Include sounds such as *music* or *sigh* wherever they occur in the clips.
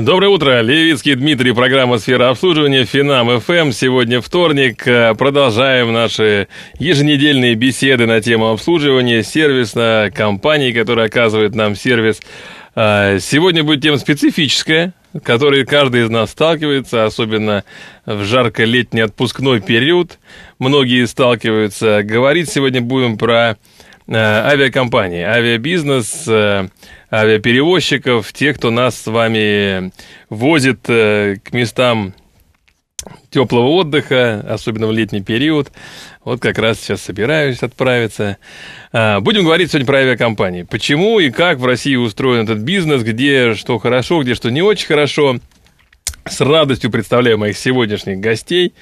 Доброе утро, Левицкий Дмитрий, программа «Сфера обслуживания», Финам ФМ. Сегодня вторник, э, продолжаем наши еженедельные беседы на тему обслуживания, сервисной компании, которая оказывает нам сервис. Э, сегодня будет тема специфическая, которой каждый из нас сталкивается, особенно в жарко-летний отпускной период. Многие сталкиваются. Говорить сегодня будем про Э, авиакомпаний, авиабизнес, э, авиаперевозчиков, тех, кто нас с вами возит э, к местам теплого отдыха, особенно в летний период. Вот как раз сейчас собираюсь отправиться. А, будем говорить сегодня про авиакомпании. Почему и как в России устроен этот бизнес, где что хорошо, где что не очень хорошо – с радостью представляю моих сегодняшних гостей.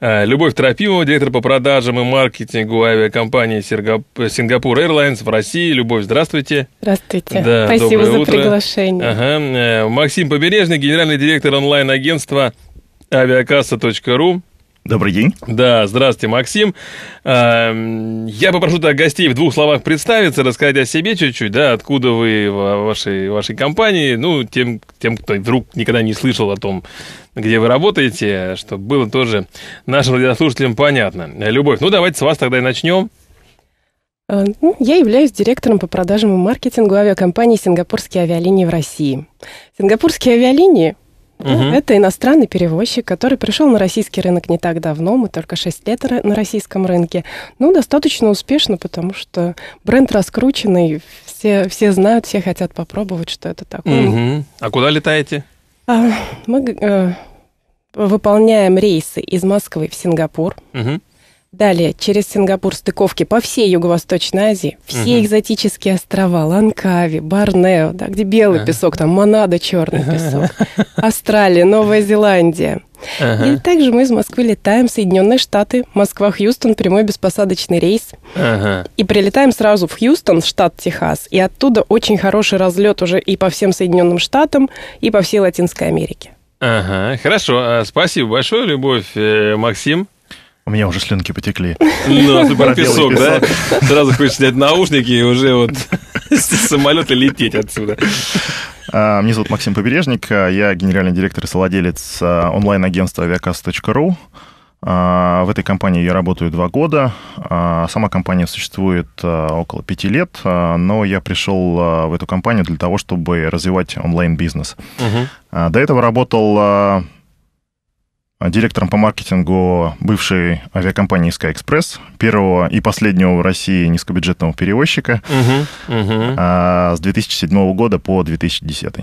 Э, Любовь Трофимова, директор по продажам и маркетингу авиакомпании Сингапур Airlines в России. Любовь, здравствуйте. Здравствуйте. Да, Спасибо за утро. приглашение. Ага. Э, Максим Побережный, генеральный директор онлайн-агентства авиакасса.ру. Добрый день. Да, здравствуйте, Максим. Эм, я попрошу так гостей в двух словах представиться, рассказать о себе чуть-чуть, да, откуда вы, в вашей, вашей компании, ну, тем, тем, кто вдруг никогда не слышал о том, где вы работаете, чтобы было тоже нашим радиослушателям понятно. Любовь, ну, давайте с вас тогда и начнем. Э, ну, я являюсь директором по продажам и маркетингу авиакомпании «Сингапурские авиалинии» в России. Сингапурские авиалинии Угу. Ну, это иностранный перевозчик, который пришел на российский рынок не так давно, мы только 6 лет на российском рынке. но ну, достаточно успешно, потому что бренд раскрученный, все, все знают, все хотят попробовать, что это такое. Угу. А куда летаете? А, мы э, выполняем рейсы из Москвы в Сингапур. Угу. Далее, через Сингапур стыковки по всей Юго-Восточной Азии, все угу. экзотические острова, Ланкави, Барнео, да, где белый ага. песок, там Монада черный песок, Австралия, Новая Зеландия. Ага. И также мы из Москвы летаем в Соединенные Штаты, Москва-Хьюстон, прямой беспосадочный рейс. Ага. И прилетаем сразу в Хьюстон, штат Техас, и оттуда очень хороший разлет уже и по всем Соединенным Штатам, и по всей Латинской Америке. Ага, хорошо. А, спасибо большое, Любовь, э, Максим. У меня уже слюнки потекли. Ну, а ты про песок, да? Сразу хочешь снять наушники и уже вот самолеты лететь отсюда. А, меня зовут Максим Побережник, а, я генеральный директор и совладелец онлайн-агентства aviacast.ru. В этой компании я работаю два года. Сама компания существует около пяти лет, но я пришел в эту компанию для того, чтобы развивать онлайн-бизнес. Угу. До этого работал Э, директором по маркетингу бывшей авиакомпании Sky первого и последнего в России низкобюджетного перевозчика угу, угу. А, с 2007 года по 2010.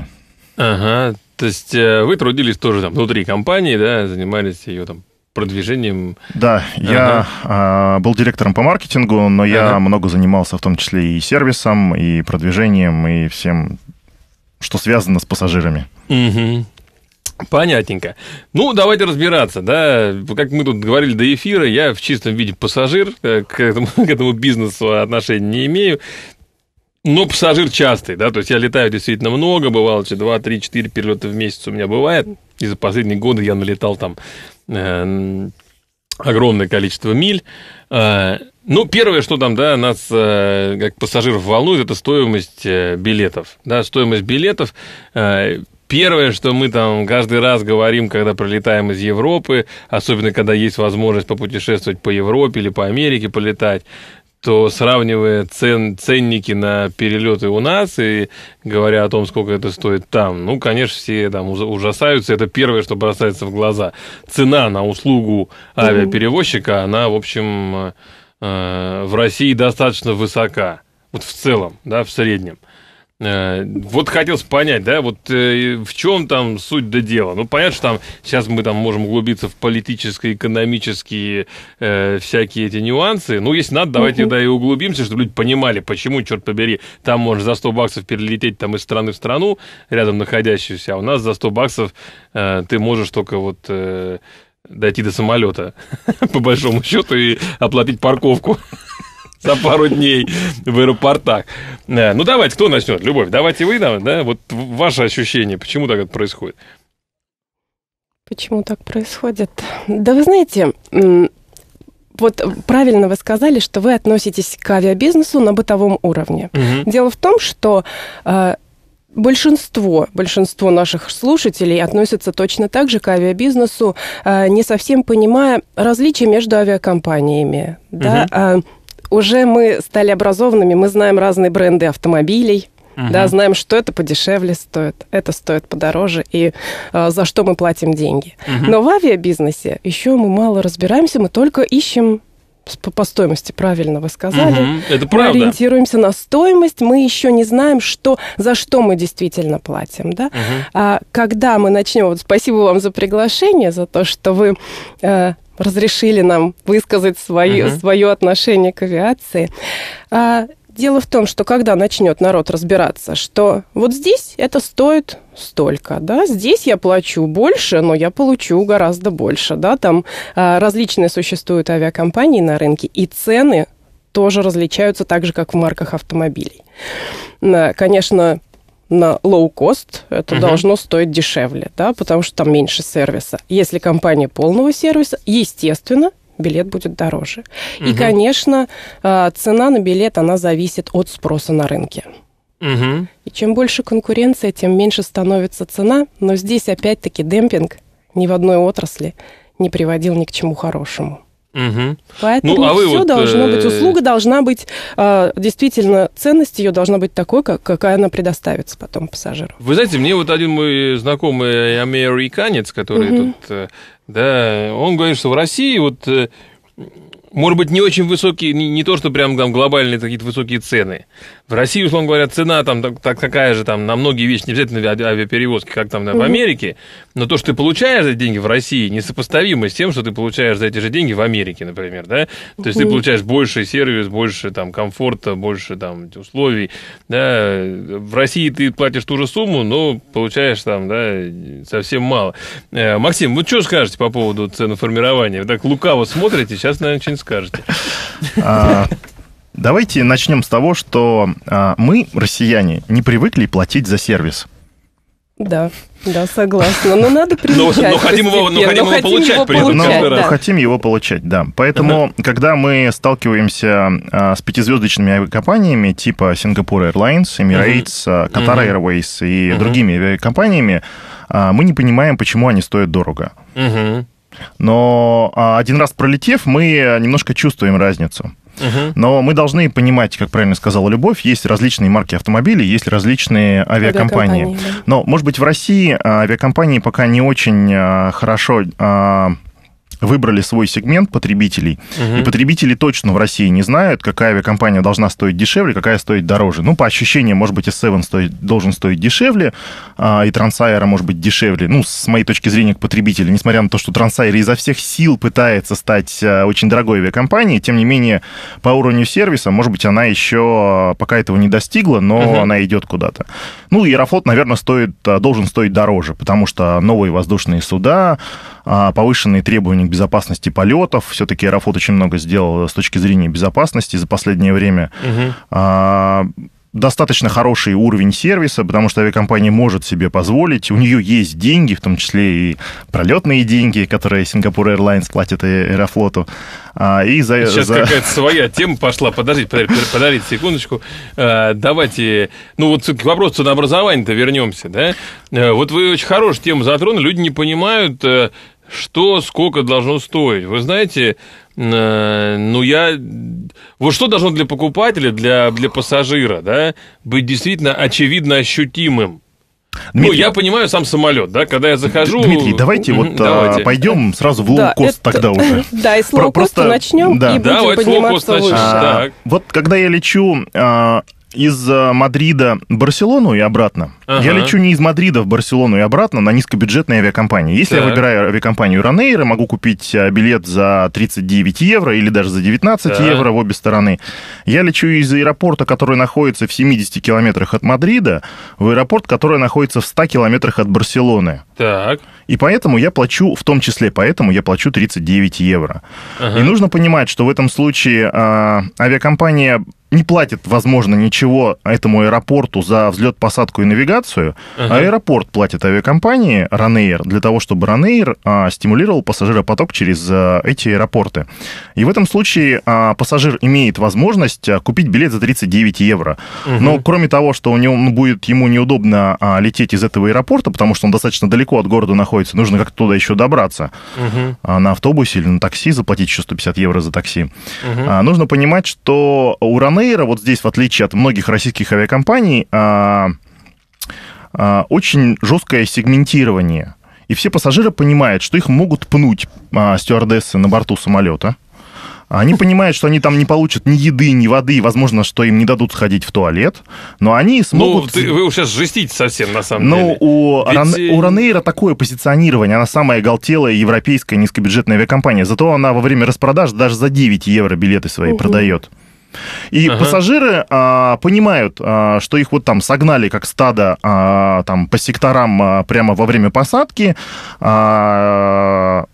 Ага, то есть э, вы трудились тоже там внутри компании, да, занимались ее там продвижением. Да, ага. я э, а, был директором по маркетингу, но я ага. много занимался в том числе и сервисом, и продвижением, и всем, что связано с пассажирами. Угу. Понятненько. Ну, давайте разбираться, да. Как мы тут говорили до эфира, я в чистом виде пассажир, э, к этому, *laughs* к этому бизнесу отношения не имею. Но пассажир частый, да, то есть я летаю действительно много, бывало, 2, 3, 4 перелета в месяц у меня бывает. И за последние годы я налетал там э, огромное количество миль. Э, ну, первое, что там, да, нас э, как пассажиров волнует, это стоимость э, билетов. Да, стоимость билетов. Э, Первое, что мы там каждый раз говорим, когда пролетаем из Европы, особенно когда есть возможность попутешествовать по Европе или по Америке полетать, то сравнивая цен, ценники на перелеты у нас и говоря о том, сколько это стоит там, ну, конечно, все там ужасаются. Это первое, что бросается в глаза. Цена на услугу авиаперевозчика, она, в общем, э, в России достаточно высока. Вот в целом, да, в среднем. Э, вот хотелось понять, да, вот э, в чем там суть до дела. Ну, понятно, что там сейчас мы там можем углубиться в политические, экономические э, всякие эти нюансы. Ну, если надо, давайте да и углубимся, чтобы люди понимали, почему, черт побери, там можно за 100 баксов перелететь там из страны в страну, рядом находящуюся, а у нас за 100 баксов э, ты можешь только вот... Э, дойти до самолета, *laughs* по большому счету, и оплатить парковку за пару дней в аэропортах. Э, ну, давайте, кто начнет? Любовь, давайте вы, да? Вот ваше ощущение, почему так это происходит? Почему так происходит? Да вы знаете, вот правильно вы сказали, что вы относитесь к авиабизнесу на бытовом уровне. Угу. Дело в том, что э, большинство, большинство наших слушателей относятся точно так же к авиабизнесу, э, не совсем понимая различия между авиакомпаниями. Угу. Да, э, уже мы стали образованными, мы знаем разные бренды автомобилей, Uh-huh. Да, знаем, что это подешевле стоит, это стоит подороже и э, за что мы платим деньги. Uh-huh. Но в авиабизнесе еще мы мало разбираемся, мы только ищем по, стоимости, правильно вы сказали. Угу. Это правда. Мы ориентируемся на стоимость, мы еще не знаем, что, за что мы действительно платим. Да? Угу. А, когда мы начнем, вот спасибо вам за приглашение, за то, что вы э, разрешили нам высказать свое, uh-huh. свое отношение к авиации. А, дело в том, что когда начнет народ разбираться, что вот здесь это стоит столько, да, здесь я плачу больше, но я получу гораздо больше, да, там а, различные существуют авиакомпании на рынке, и цены тоже различаются так же, как в марках автомобилей. А, конечно, на лоу-кост, это угу. должно стоить дешевле, да, потому что там меньше сервиса. Если компания полного сервиса, естественно, билет будет дороже. Угу. И, конечно, а, цена на билет, она зависит от спроса на рынке. Угу. И чем больше конкуренция, тем меньше становится цена, но здесь опять-таки демпинг ни в одной отрасли не приводил ни к чему хорошему. Угу. Поэтому ну, а все вот, должно быть. Э, услуга должна быть а, действительно ценность ее должна быть такой, как, какая она предоставится потом пассажиру. Вы знаете, мне вот один мой знакомый американец, который угу. тут, э, да, он говорит, что в России вот э, может быть, не очень высокие, не, не то, что прям там глобальные какие-то высокие цены, в России, условно говоря, цена там так, такая же там на многие вещи, не обязательно авиаперевозки, как там да, в Америке, но то, что ты получаешь за деньги в России, несопоставимо с тем, что ты получаешь за эти же деньги в Америке, например, да? То есть ты получаешь больше сервис, больше там комфорта, больше там условий, да? В России ты платишь ту же сумму, но получаешь там, да, совсем мало. Э, Максим, вы что скажете по поводу ценоформирования? Вы так лукаво смотрите, сейчас, наверное, что-нибудь скажете. А, Давайте начнем с того, что а, мы, россияне, не привыкли платить за сервис. Да, да, согласна. Но надо приучать. *laughs* Но, но хотим его, но хотим но его хотим получать его при этом. Но, да. хотим его получать, да. Поэтому, uh когда мы сталкиваемся а, с пятизвездочными авиакомпаниями типа Singapore Airlines, Emirates, uh-huh. Qatar Airways и uh другими авиакомпаниями, а, мы не понимаем, почему они стоят дорого. uh Но а, один раз пролетев, мы а, немножко чувствуем разницу. Угу. Но мы должны понимать, как правильно сказала Любовь, есть различные марки автомобилей, есть различные авиакомпании. авиакомпании да. Но, может быть, в России а, авиакомпании пока не очень а, хорошо а, выбрали свой сегмент потребителей, угу. и потребители точно в России не знают, какая авиакомпания должна стоить дешевле, какая стоит дороже. Ну, по ощущениям, может быть, S7 стоит, должен стоить дешевле, а, и Трансайра может быть дешевле. Ну, с моей точки зрения, к потребителю, несмотря на то, что Трансайра изо всех сил пытается стать а, очень дорогой авиакомпанией, тем не менее, по уровню сервиса, может быть, она еще пока этого не достигла, но угу. она идет куда-то. Ну, Аэрофлот, наверное, стоит, а, должен стоить дороже, потому что новые воздушные суда, а, повышенные требования к безопасности полетов. Все-таки Аэрофлот очень много сделал с точки зрения безопасности за последнее время. Угу достаточно хороший уровень сервиса, потому что авиакомпания может себе позволить. У нее есть деньги, в том числе и пролетные деньги, которые Сингапур Airlines платит Аэрофлоту. А, и за, Сейчас за... какая-то своя тема пошла. Подождите, подождите, подождите секундочку. А, давайте, ну вот к вопросу ценообразования-то вернемся. Да? А, вот вы очень хорошую тему затронули. Люди не понимают, э, что, сколько должно стоить. Вы знаете, э, ну я... Вот что должно для покупателя, для, для пассажира, да, быть действительно очевидно ощутимым? Ну, Дмитрий, ну, я понимаю сам самолет, да, когда я захожу... Дмитрий, давайте вот а, давайте. А, пойдем сразу в лоукост да, тогда это... уже. *laughs* Да, и с лоукоста Просто... начнем, да. и будем да, подниматься выше. А, вот когда я лечу а, из э, Мадрида в Барселону и обратно. Ага. Я лечу не из Мадрида в Барселону и обратно на низкобюджетной авиакомпании. Если так. я выбираю авиакомпанию Ранейра, могу купить э, билет за 39 евро или даже за 19 так. евро в обе стороны. Я лечу из аэропорта, который находится в 70 километрах от Мадрида, в аэропорт, который находится в 100 километрах от Барселоны. Так. И поэтому я плачу, в том числе поэтому я плачу 39 евро. Ага. И нужно понимать, что в этом случае а, авиакомпания не платит, возможно, ничего этому аэропорту за взлет, посадку и навигацию, ага. аэропорт платит авиакомпании Ранейр для того, чтобы Ранейр а, стимулировал пассажиропоток через а, эти аэропорты. И в этом случае а, пассажир имеет возможность а, купить билет за 39 евро. Угу. Но кроме того, что у него ну, будет ему неудобно а, лететь из этого аэропорта, потому что он достаточно далеко от города находится, нужно как-то туда еще добраться угу. а, на автобусе или на такси, заплатить еще 150 евро за такси. Угу. А, нужно понимать, что у Ранейр Ryanair, вот здесь, в отличие от многих российских авиакомпаний, а, а, очень жесткое сегментирование. И все пассажиры понимают, что их могут пнуть а, стюардессы на борту самолета. Они понимают, что они там не получат ни еды, ни воды, и, возможно, что им не дадут сходить в туалет, но они ну, смогут... Ну, ты, вы сейчас жестите совсем, на самом но ну, деле. Но у, Ведь... Ран... Э, у Ранейра такое позиционирование, она самая галтелая европейская низкобюджетная авиакомпания, зато она во время распродаж даже за 9 евро билеты свои угу. продает. И ага. пассажиры а, понимают, а, что их вот там согнали как стадо а, там по секторам а, прямо во время посадки. А,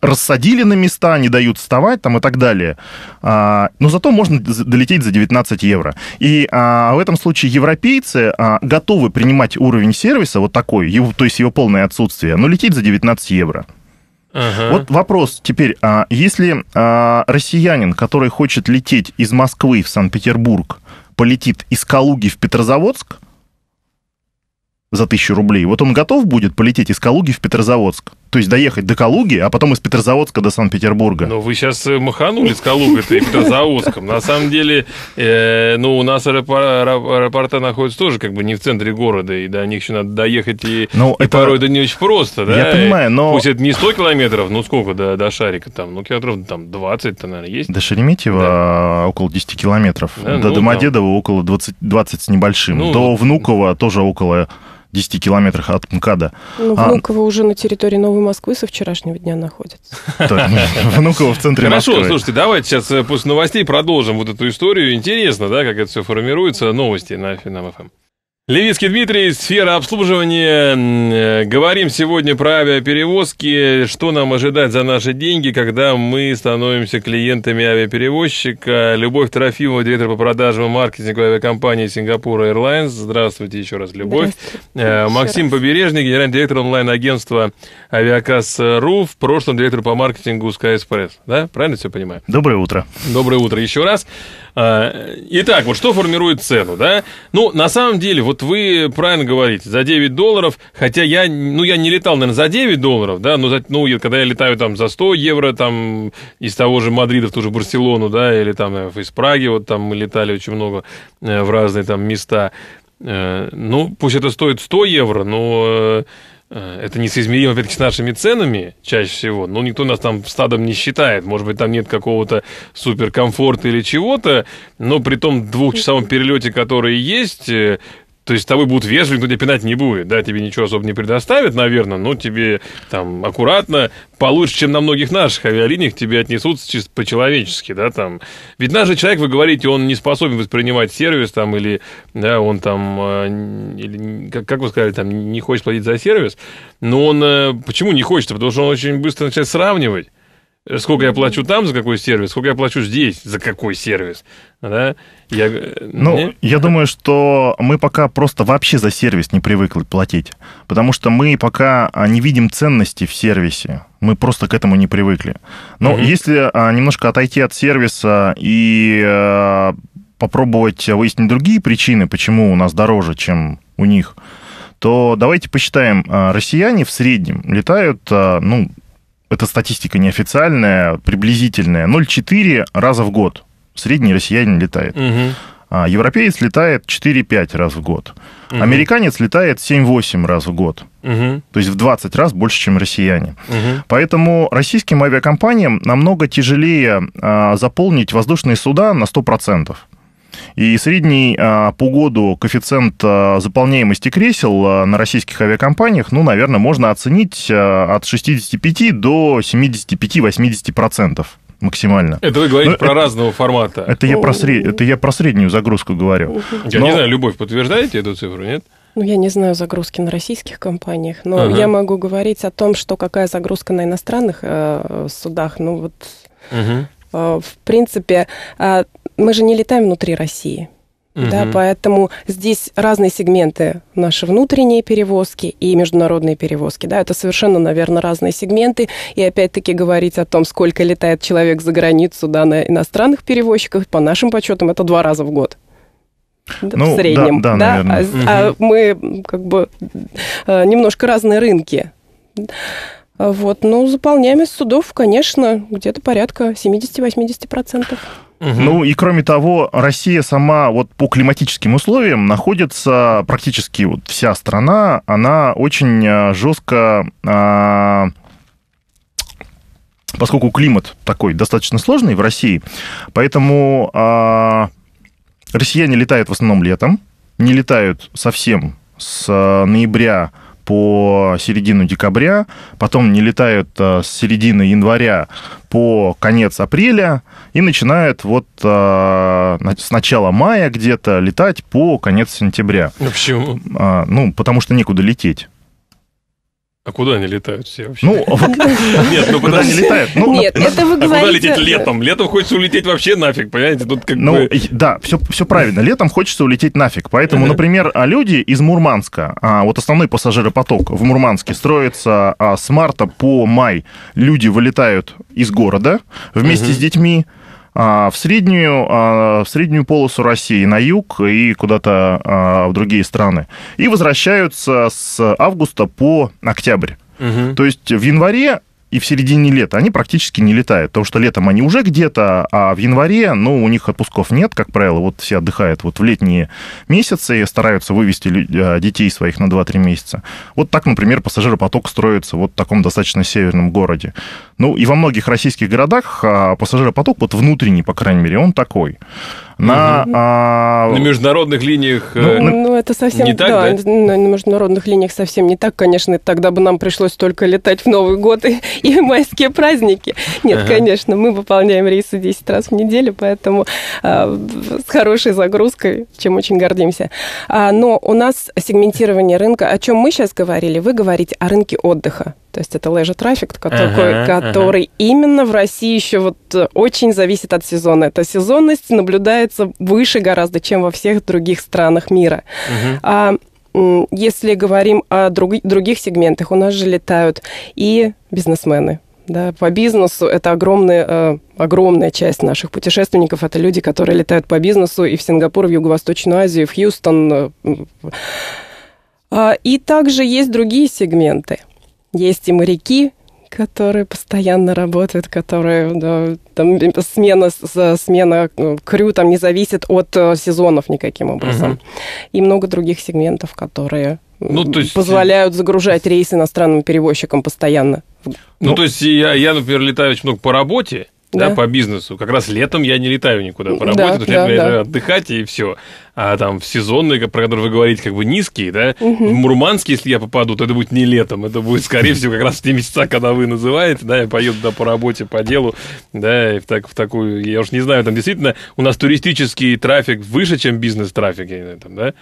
рассадили на места, не дают вставать там и так далее. А, но зато можно долететь за 19 евро. И а, в этом случае европейцы а, готовы принимать уровень сервиса вот такой, его, то есть его полное отсутствие, но лететь за 19 евро. Ага. Вот вопрос теперь, а если а, россиянин, который хочет лететь из Москвы в Санкт-Петербург, полетит из Калуги в Петрозаводск за тысячу рублей, вот он готов будет полететь из Калуги в Петрозаводск? то есть доехать до Калуги, а потом из Петрозаводска до Санкт-Петербурга. Но ну, вы сейчас э, маханули с Калугой-то и Петрозаводском. На самом деле, э, ну, у нас аэропорта находятся тоже как бы не в центре города, и до них еще надо доехать, и, порой ну, это не очень просто, да? Я понимаю, но... Пусть это не 100 километров, ну, сколько до, до Шарика там? Ну, километров там 20-то, наверное, есть? До Шереметьево а, около 10 километров, до ну, Домодедово около 20, 20 с небольшим, до Внуково тоже около 10 километрах от МКАДа. Ну, а, Внуково а... уже на территории Новой Москвы со вчерашнего дня находится. *laughs* Внуково в центре Москвы. Хорошо, слушайте, давайте сейчас э, после новостей продолжим вот эту историю. Интересно, да, как это все формируется. Новости на Финам-ФМ. Левицкий Дмитрий, сфера обслуживания. Э, говорим сегодня про авиаперевозки. Что нам ожидать за наши деньги, когда мы становимся клиентами авиаперевозчика? Любовь Трофимова, директор по продажам и маркетингу авиакомпании Сингапура Airlines. Здравствуйте еще раз, Любовь. Э, Максим раз. Побережный, генеральный директор онлайн-агентства Авиакасс.ру, в прошлом директор по маркетингу Sky Express. Да? Правильно все понимаю? Доброе утро. Доброе утро еще раз. А, итак, вот что формирует цену, да? Ну, на самом деле, вот вы правильно говорите, за 9 долларов, хотя я, ну, я не летал, наверное, за 9 долларов, да, но за, ну, когда я летаю там за 100 евро, там, из того же Мадрида в ту же Барселону, да, или там э, из Праги, вот там мы летали очень много э, в разные там места, э, ну, пусть это стоит 100 евро, но Э, это несоизмеримо, опять-таки, с нашими ценами чаще всего. Но никто нас там стадом не считает. Может быть, там нет какого-то суперкомфорта или чего-то. Но при том двухчасовом перелете, который есть, э, то есть с тобой будут вежливы, но тебя пинать не будет, да, тебе ничего особо не предоставят, наверное, но тебе там аккуратно, получше, чем на многих наших авиалиниях, тебе отнесутся чисто по-человечески, да, там. Ведь наш же человек, вы говорите, он не способен воспринимать сервис там или, да, он там, э, или, как, как вы сказали, там, не хочет платить за сервис, но он, э, почему не хочет? Потому что он очень быстро начинает сравнивать сколько я плачу там за какой сервис, сколько я плачу здесь за какой сервис. Да? Я, ну, мне... я думаю, что мы пока просто вообще за сервис не привыкли платить, потому что мы пока а, не видим ценности в сервисе. Мы просто к этому не привыкли. Но угу. если а, немножко отойти от сервиса и а, попробовать выяснить другие причины, почему у нас дороже, чем у них, то давайте посчитаем, россияне в среднем летают, ну, эта статистика неофициальная, приблизительная, 0,4 раза в год средний россиянин летает. Угу. А европеец летает 4-5 раз в год. Угу. Американец летает 7-8 раз в год. Угу. То есть в 20 раз больше, чем россияне. Угу. Поэтому российским авиакомпаниям намного тяжелее а, заполнить воздушные суда на 100%. И средний а, по году коэффициент а, заполняемости кресел а, на российских авиакомпаниях, ну, наверное, можно оценить от 65 до 75-80% максимально. Это вы говорите Но ну, про это, разного формата. Это я, про сред... это я про среднюю загрузку говорю. Я Но... не знаю, Любовь, подтверждаете эту цифру, нет? Ну, я не знаю загрузки на российских компаниях, но ага. я могу говорить о том, что какая загрузка на иностранных э, судах. Ну, вот, угу. э, в принципе, э, мы же не летаем внутри России. Угу. Да, поэтому здесь разные сегменты наши внутренние перевозки и международные перевозки. Да, это совершенно, наверное, разные сегменты. И опять-таки говорить о том, сколько летает человек за границу да, на иностранных перевозчиках, по нашим подсчетам, это два раза в год. ну, в среднем. Да, да, да? А, угу. а мы как бы э, немножко разные рынки. Вот, ну, заполняемость судов, конечно, где-то порядка 70-80%. Угу. Ну и кроме того, Россия сама вот по климатическим условиям находится практически вот вся страна, она очень э, жестко, а, поскольку климат такой достаточно сложный в России, поэтому а, россияне летают в основном летом, не летают совсем с э, ноября по середину декабря, потом не летают э, с середины января по конец апреля и начинают вот э, с начала мая где-то летать по конец сентября. Ну, почему? А, ну, потому что некуда лететь. А куда они летают все вообще? Ну, *laughs* нет, ну куда они летают? Ну, нет, ну, это вы говорите. А куда лететь летом? Летом хочется улететь вообще нафиг, понимаете? Тут как ну, бы... да, все, все правильно. Летом хочется улететь нафиг. Поэтому, например, а, люди из Мурманска, а, вот основной пассажиропоток в Мурманске строится а, с марта по май. Люди вылетают из города вместе с детьми, а, в среднюю, а, в среднюю полосу России на юг и куда-то а, в другие страны. И возвращаются с августа по октябрь. Угу. То есть в январе и в середине лета они практически не летают, потому что летом они уже где-то, а в январе, ну, у них отпусков нет, как правило, вот все отдыхают вот в летние месяцы, стараются вывести э, детей своих на 2-3 месяца. Вот так, например, пассажиропоток строится вот в таком достаточно северном городе. Ну, и во многих российских городах а, пассажиропоток, вот внутренний, по крайней мере, он такой на... Угу. А... На международных линиях э, ну, э, ну, это совсем, не так, да, да? На международных линиях совсем не так, конечно. Тогда бы нам пришлось только летать в Новый год и, *laughs* и майские праздники. Нет, ага. конечно, мы выполняем рейсы 10 раз в неделю, поэтому э, с хорошей загрузкой, чем очень гордимся. А, но у нас сегментирование рынка, о чем мы сейчас говорили, вы говорите о рынке отдыха. То есть это лежа трафик, который, ага, который ага. именно в России еще вот э, очень зависит от сезона. Эта сезонность наблюдается выше гораздо, чем во всех других странах мира. Угу. А, если говорим о друг, других сегментах, у нас же летают и бизнесмены. Да, по бизнесу это огромная, э, огромная часть наших путешественников. Это люди, которые летают по бизнесу и в Сингапур, в Юго-Восточную Азию, в Хьюстон. Э, э, и также есть другие сегменты – есть и моряки, которые постоянно работают, которые да, там смена смена ну, крю там не зависит от э, сезонов никаким образом, угу. и много других сегментов, которые ну, то есть... позволяют загружать рейсы иностранным перевозчикам постоянно. Ну, ну то есть я, я, например, летаю очень много по работе, да, по бизнесу. Как раз летом я не летаю никуда по работе, да, потому что да, я да. отдыхать и все. А там в сезонные, про которые вы говорите, как бы низкие, да, угу. в Мурманске, если я попаду, то это будет не летом, это будет, скорее всего, как раз в те месяца, когда вы называете, да, я поеду туда по работе, по делу, да, и в, так, в такую, я уж не знаю, там действительно у нас туристический трафик выше, чем бизнес-трафик, я не знаю, там, да,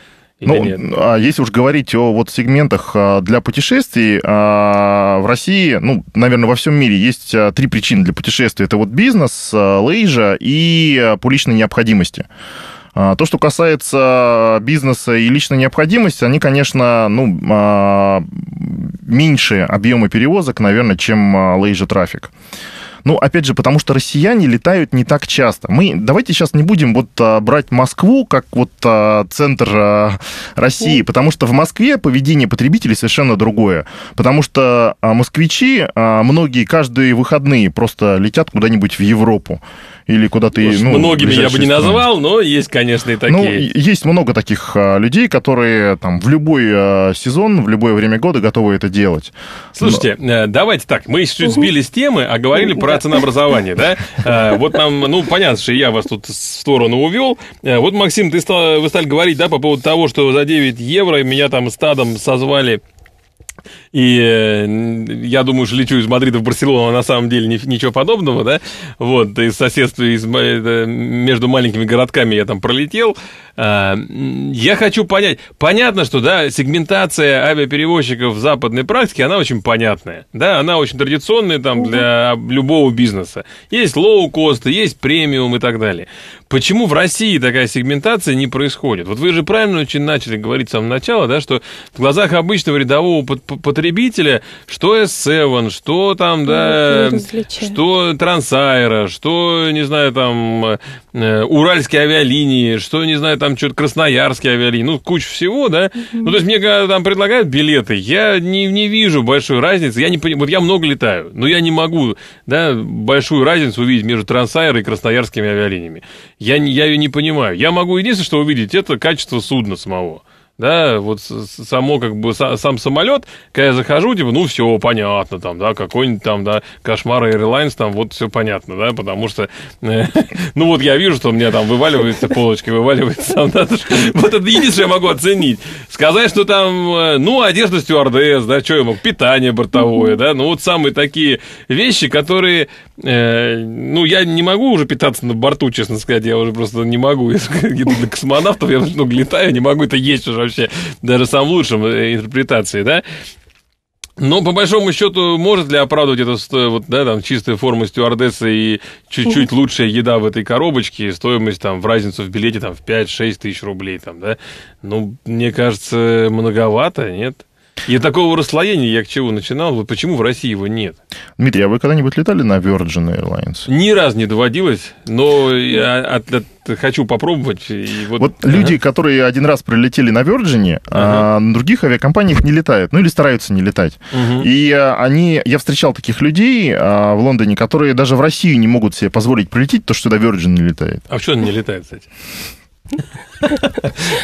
ну, а если уж говорить о вот сегментах а, для путешествий, а, в России, ну, наверное, во всем мире есть а, три причины для путешествий. Это вот бизнес, лейжа и по личной необходимости. То, что касается бизнеса и личной необходимости, они, конечно, ну, меньше объемы перевозок, наверное, чем лейжа трафик. трафик ну, опять же, потому что россияне летают не так часто. Мы давайте сейчас не будем вот а, брать Москву как вот а, центр а, России, потому что в Москве поведение потребителей совершенно другое. Потому что а, москвичи, а, многие каждые выходные просто летят куда-нибудь в Европу или куда-то... Ну, многими я бы не назвал, но есть, конечно, и ну, такие. Ну, есть много таких а, людей, которые там в любой а, сезон, в любое время года готовы это делать. Слушайте, но... Э, давайте так, мы чуть-чуть сбили с темы, а говорили ну, про о ценообразовании, да? Э, вот нам, ну, понятно, что я вас тут в сторону увел. Э, вот, Максим, ты стал, вы стали говорить, да, по поводу того, что за 9 евро меня там стадом созвали и э, я думаю, что лечу из Мадрида в Барселону, а на самом деле ни, ничего подобного, да, вот, из соседства из, э, между маленькими городками я там пролетел. Э, я хочу понять, понятно, что, да, сегментация авиаперевозчиков в западной практике, она очень понятная, да, она очень традиционная там для любого бизнеса. Есть лоу-косты, есть премиум и так далее. Почему в России такая сегментация не происходит? Вот вы же правильно очень начали говорить с самого начала, да, что в глазах обычного рядового потребителя, что S7, что там, да, ну, что Трансайра, что, не знаю, там, э, Уральские авиалинии, что, не знаю, там, что-то Красноярские авиалинии, ну, куча всего, да. Угу. Ну, то есть мне когда там предлагают билеты, я не, не вижу большой разницы, я не понимаю, вот я много летаю, но я не могу, да, большую разницу увидеть между Трансайрой и Красноярскими авиалиниями я, я ее не понимаю. Я могу единственное, что увидеть, это качество судна самого да, вот само как бы сам самолет, когда я захожу, типа, ну все понятно, там, да, какой-нибудь там, да, кошмар Airlines, там, вот все понятно, да, потому что, э, *laughs* ну вот я вижу, что у меня там вываливаются полочки, вываливаются, там, да, вот это единственное я могу оценить. Сказать, что там, э, ну, одежда стюардесс, да, что я мог, питание бортовое, да, ну вот самые такие вещи, которые Э, ну, я не могу уже питаться на борту, честно сказать, я уже просто не могу. *laughs* До космонавтов я много летаю, не могу это есть уже вообще, даже сам лучшем э, интерпретации, да? Но, по большому счету, может ли оправдывать это вот, да, там, чистая форма стюардессы и чуть-чуть *laughs* лучшая еда в этой коробочке, стоимость там в разницу в билете там, в 5-6 тысяч рублей, там, да? Ну, мне кажется, многовато, нет? И такого расслоения я к чему начинал, вот почему в России его нет. Дмитрий, а вы когда-нибудь летали на Virgin Airlines? Ни разу не доводилось, но я от, от, хочу попробовать. И вот вот ага. люди, которые один раз прилетели на Virgin, а, ага. а на других авиакомпаниях не летают, ну или стараются не летать. Угу. И а, они, я встречал таких людей а, в Лондоне, которые даже в Россию не могут себе позволить прилететь, то что до Virgin не летает. А в что он не летает, кстати?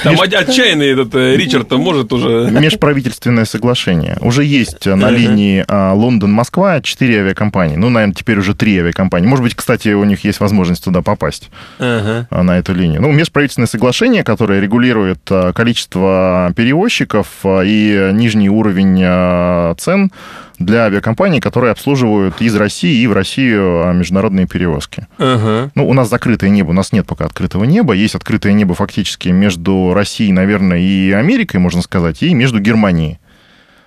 Там Меж... отчаянный этот э, Ричард там может уже... Межправительственное соглашение. Уже есть э, на линии а, Лондон-Москва четыре авиакомпании. Ну, наверное, теперь уже три авиакомпании. Может быть, кстати, у них есть возможность туда попасть, ага. А, на эту линию. Ну, межправительственное соглашение, которое регулирует э, количество перевозчиков и нижний уровень цен, для авиакомпаний, которые обслуживают из России и в Россию а, международные перевозки. Ага. Ну, у нас закрытое небо, у нас нет пока открытого неба. Есть открытое небо фактически между Россией, наверное, и Америкой, можно сказать, и между Германией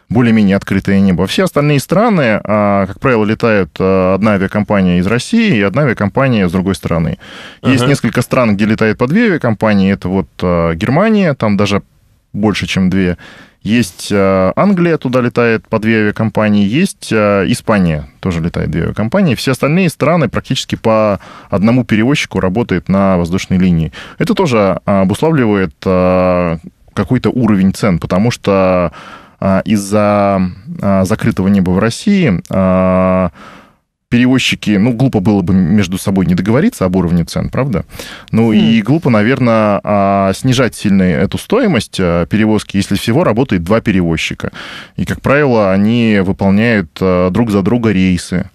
более-менее открытое небо. Все остальные страны, а, как правило, летают а, одна авиакомпания из России и одна авиакомпания с другой стороны. Есть uh-huh. несколько стран, где летает по две авиакомпании. Это вот Германия, там даже больше, чем две. Есть э, Англия, туда летает по две авиакомпании, есть э, Испания, тоже летает две авиакомпании. Все остальные страны практически по одному перевозчику работает на воздушной линии. Это тоже э, обуславливает какой-то уровень цен, потому что из-за закрытого неба в России перевозчики, ну, глупо было бы между собой не договориться об уровне цен, правда? Ну, mm. и хм. глупо, наверное, а, снижать сильно эту стоимость а, перевозки, если всего работает два перевозчика. И, как правило, они выполняют а, друг за друга рейсы.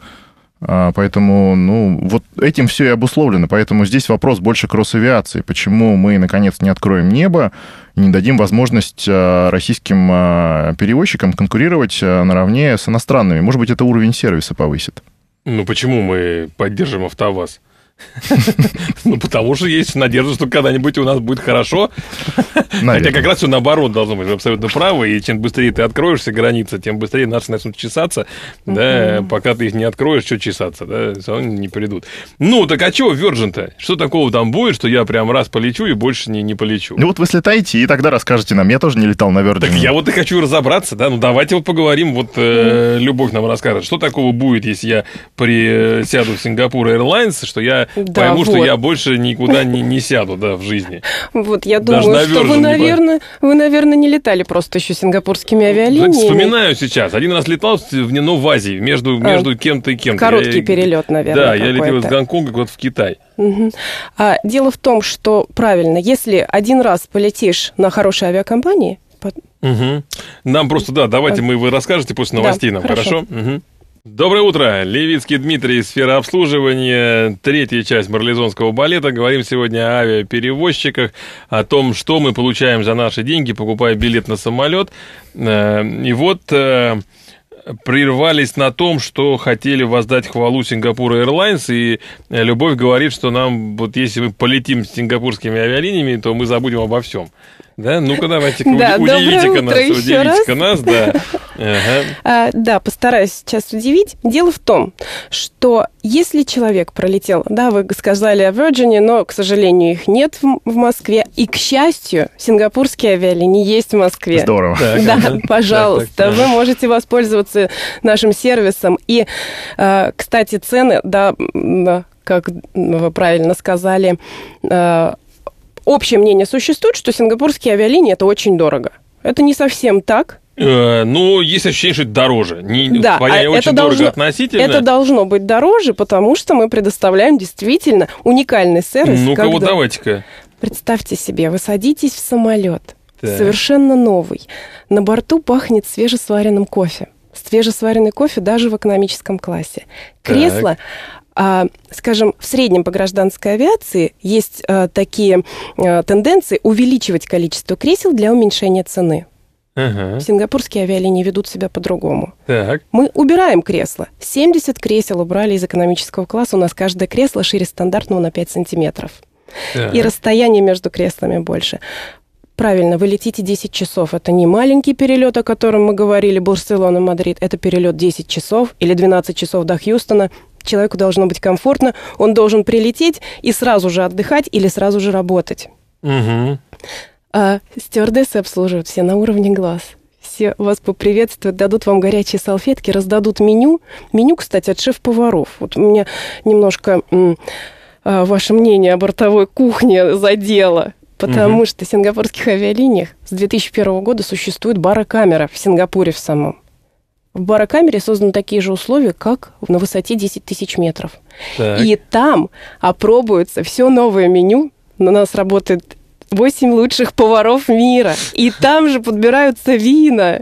Поэтому, ну, вот этим все и обусловлено. Поэтому здесь вопрос больше к Росавиации. Почему мы, наконец, не откроем небо и не дадим возможность российским перевозчикам конкурировать наравне с иностранными? Может быть, это уровень сервиса повысит. Ну почему мы поддержим АвтоВАЗ? *laughs* Ну, потому что есть надежда, что когда-нибудь у нас будет хорошо. Хотя как раз все наоборот должно быть. Вы абсолютно правы. И чем быстрее ты откроешься граница, тем быстрее наши начнут чесаться. Да, пока ты их не откроешь, что чесаться, да, они не придут. Ну, так а чего Virgin-то? Что такого там будет, что я прям раз полечу и больше не, не полечу? Ну, вот вы слетаете и тогда расскажете нам. Я тоже не летал на Virgin. Так я вот и хочу разобраться, да. Ну, давайте вот поговорим. Вот э, Любовь нам расскажет, что такого будет, если я присяду в Сингапур Airlines, что я я да, пойму, вот. что я больше никуда не, не сяду да, в жизни. Вот, я думаю, что вы, наверное, вы, наверное, не летали просто еще сингапурскими авиалиниями. Вспоминаю сейчас. Один раз летал, в но ну, в Азии, между, а, между кем-то и кем-то. Короткий я, перелет, наверное. Да, я летел из Гонконга вот в Китай. А, дело в том, что правильно, если один раз полетишь на хорошей авиакомпании, Угу. Нам просто, да, давайте э, мы вы расскажете после новостей да, нам, хорошо? хорошо? Угу. Доброе утро! Левицкий Дмитрий, сфера обслуживания, третья часть марлезонского балета. Говорим сегодня о авиаперевозчиках, о том, что мы получаем за наши деньги, покупая билет на самолет. Э, и вот э, прервались на том, что хотели воздать хвалу Сингапура Airlines, и э, Любовь говорит, что нам, вот если мы полетим с сингапурскими авиалиниями, то мы забудем обо всем. Да, ну-ка давайте-ка да, удивите-ка нас, удивите-ка нас, да. Ага. А, да, постараюсь сейчас удивить. Дело в том, что если человек пролетел, да, вы сказали о Virgin, но, к сожалению, их нет в, в Москве, и, к счастью, сингапурские авиалинии есть в Москве. Здорово. Так, да, ага. *laughs* пожалуйста, так, так, вы можете воспользоваться нашим сервисом. И, а, кстати, цены, да, как вы правильно сказали, а, общее мнение существует, что сингапурские авиалинии это очень дорого. Это не совсем так. Э, ну, есть ощущение, что это дороже. Не, да, а это очень должно, дорого относительно. Это должно быть дороже, потому что мы предоставляем действительно уникальный сервис. Ну-ка, вот давайте-ка. Представьте себе, вы садитесь в самолет, так. совершенно новый. На борту пахнет свежесваренным кофе свежесваренный кофе даже в экономическом классе. Кресло а, скажем, в среднем по гражданской авиации есть э, такие э, тенденции увеличивать количество кресел для уменьшения цены. Ага. Сингапурские авиалинии ведут себя по-другому. Так. Мы убираем кресло. 70 кресел убрали из экономического класса. У нас каждое кресло шире стандартного на 5 сантиметров. Так. И расстояние между креслами больше. Правильно, вы летите 10 часов. Это не маленький перелет, о котором мы говорили, Барселона-Мадрид. Это перелет 10 часов или 12 часов до Хьюстона человеку должно быть комфортно, он должен прилететь и сразу же отдыхать или сразу же работать. Угу. А стюардессы обслуживают все на уровне глаз. Все вас поприветствуют, дадут вам горячие салфетки, раздадут меню. Меню, кстати, от шеф-поваров. Вот у меня немножко а, ваше мнение о бортовой кухне задело потому угу. что в сингапурских авиалиниях с 2001 года существует баро-камера в Сингапуре в самом. В барокамере созданы такие же условия, как на высоте 10 тысяч метров. Так. И там опробуется все новое меню. На нас работает 8 лучших поваров мира. И там же подбираются вина.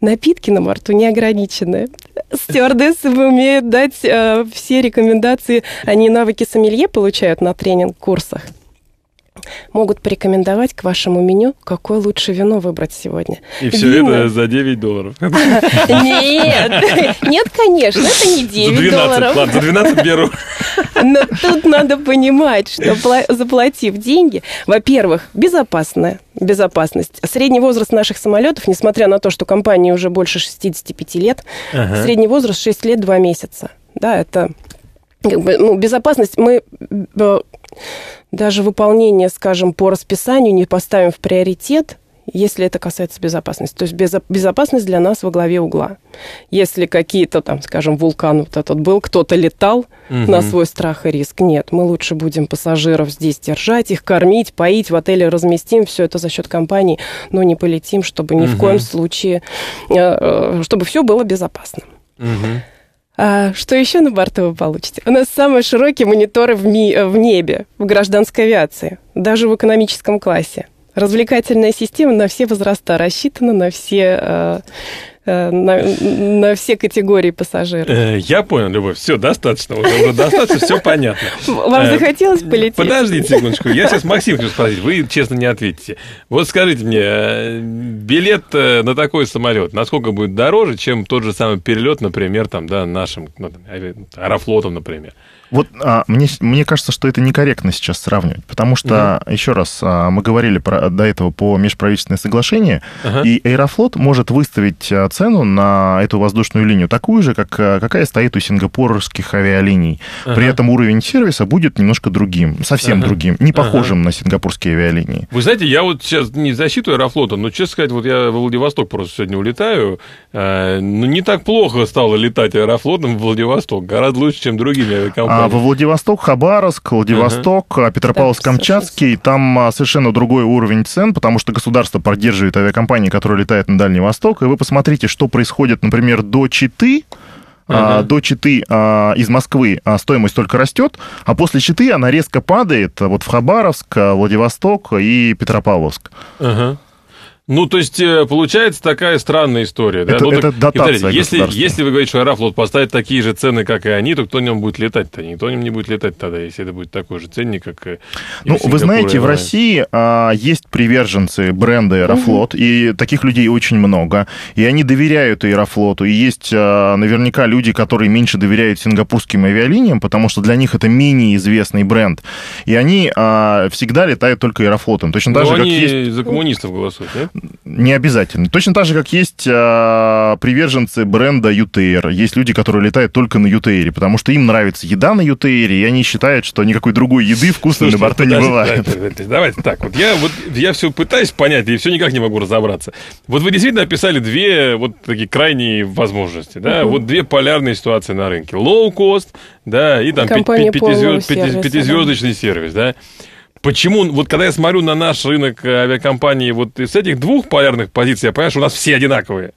Напитки на борту не ограничены. Стюардессы умеют дать э, все рекомендации. Они навыки сомелье получают на тренинг-курсах могут порекомендовать к вашему меню, какое лучше вино выбрать сегодня. И все вино... это за 9 долларов. *laughs* Нет, нет, конечно, это не 9 долларов. за 12 беру. Но тут надо понимать, что заплатив деньги, во-первых, безопасная безопасность. Средний возраст наших самолетов, несмотря на то, что компании уже больше 65 лет, средний возраст 6 лет 2 месяца. Да, это как бы, ну, безопасность мы э, даже выполнение, скажем, по расписанию не поставим в приоритет, если это касается безопасности. То есть безопасность для нас во главе угла. Если какие-то там, скажем, вулкан вот этот был, кто-то летал угу. на свой страх и риск. Нет, мы лучше будем пассажиров здесь держать, их кормить, поить, в отеле разместим, все это за счет компании, но не полетим, чтобы ни угу. в коем случае, э, э, чтобы все было безопасно. Угу. А что еще на борту вы получите? У нас самые широкие мониторы в, ми- э, в небе, в гражданской авиации, даже в экономическом классе. Развлекательная система на все возраста рассчитана, на все э, Э, на, на все категории пассажиров. Э, я понял, Любовь, все, достаточно, уже достаточно, все понятно. Вам э, захотелось полететь? Подождите секундочку, я сейчас Максим хочу спросить, вы честно не ответите. Вот скажите мне, билет на такой самолет, насколько будет дороже, чем тот же самый перелет, например, там, да, нашим ну, аэрофлотом, например? Вот а, мне, мне кажется, что это некорректно сейчас сравнивать, потому что, угу. еще раз, а, мы говорили про, до этого по межправительственное соглашение, ага. и Аэрофлот может выставить а, цену на эту воздушную линию такую же, как а, какая стоит у сингапурских авиалиний. Ага. При этом уровень сервиса будет немножко другим, совсем ага. другим, не похожим ага. на сингапурские авиалинии. Вы знаете, я вот сейчас не защиту Аэрофлота, но, честно сказать, вот я в Владивосток просто сегодня улетаю, э, ну, не так плохо стало летать Аэрофлотом в Владивосток, гораздо лучше, чем другими авиакомпаниями. А, во Владивосток, Хабаровск, Владивосток, uh а, Петропавловск-Камчатский, там а, совершенно другой уровень цен, потому что государство поддерживает авиакомпании, которые летают на Дальний Восток, и вы посмотрите, что происходит, например, до Читы, Uh-huh. до Читы а, из Москвы а, стоимость только растет, а после Читы она резко падает вот в Хабаровск, Владивосток и Петропавловск. Uh-huh. Ну, то есть, э, получается такая странная история. Это, да? ну, это так, дотация Виталий, если, если вы говорите, что Аэрофлот поставит такие же цены, как и они, то кто на нем будет летать-то? Никто на нем не будет летать тогда, если это будет такой же ценник, как э, и Ну, вы знаете, в России а, есть приверженцы бренда Аэрофлот, угу. и таких людей очень много. И они доверяют Аэрофлоту. И есть а, наверняка люди, которые меньше доверяют сингапурским авиалиниям, потому что для них это менее известный бренд. И они а, всегда летают только Аэрофлотом. Точно так ну, же, они как есть... за коммунистов голосуют, да? не обязательно. Точно так же, как есть э, приверженцы бренда UTR. Есть люди, которые летают только на UTR, потому что им нравится еда на UTR, и они считают, что никакой другой еды вкусной на борту не бывает. Давайте, давайте так. Вот я, вот я все пытаюсь понять, и все никак не могу разобраться. Вот вы действительно описали две вот такие крайние возможности. Да? Uh-huh. Вот две полярные ситуации на рынке. лоу кост да, и там пятизвездочный сервис, да. Почему, вот когда я смотрю на наш рынок э, авиакомпании вот из этих двух полярных позиций, я понимаю, что у нас все одинаковые.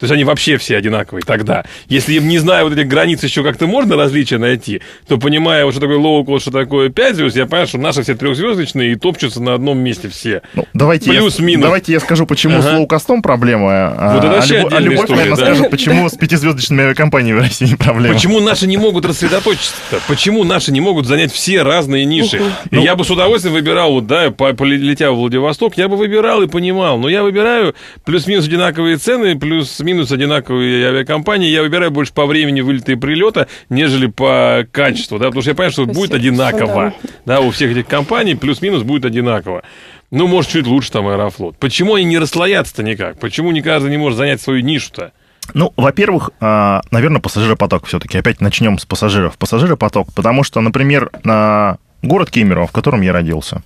То есть они вообще все одинаковые тогда. Если не знаю вот этих границ еще как-то можно различия найти, то понимая, вот, что такое лоукол, что такое 5 звезд, я понимаю, что наши все трехзвездочные и топчутся на одном месте все. Ну, давайте Плюс-минус. Давайте я скажу, почему ага. с лоукостом проблема. А, вот это а, люб... а любовь, история, наверное, да? скажет, почему с пятизвездочными авиакомпаниями в России проблема. Почему наши не могут рассредоточиться Почему наши не могут занять все разные ниши? И ну, я бы с удовольствием выбирал, вот, да, полетя в Владивосток, я бы выбирал и понимал. Но я выбираю плюс-минус одинаковые цены, плюс плюс-минус одинаковые авиакомпании. Я выбираю больше по времени вылета и прилета, нежели по качеству, да, потому что я понимаю, что будет одинаково. Ну да. да, у всех этих компаний плюс-минус будет одинаково. Ну, может, чуть лучше там Аэрофлот. Почему они не расслоятся-то никак? Почему не каждый не может занять свою нишу-то? Ну, во-первых, а, наверное, пассажиропоток все-таки. Опять начнем с пассажиров. Пассажиропоток, потому что, например, на город Кемерово, в котором я родился,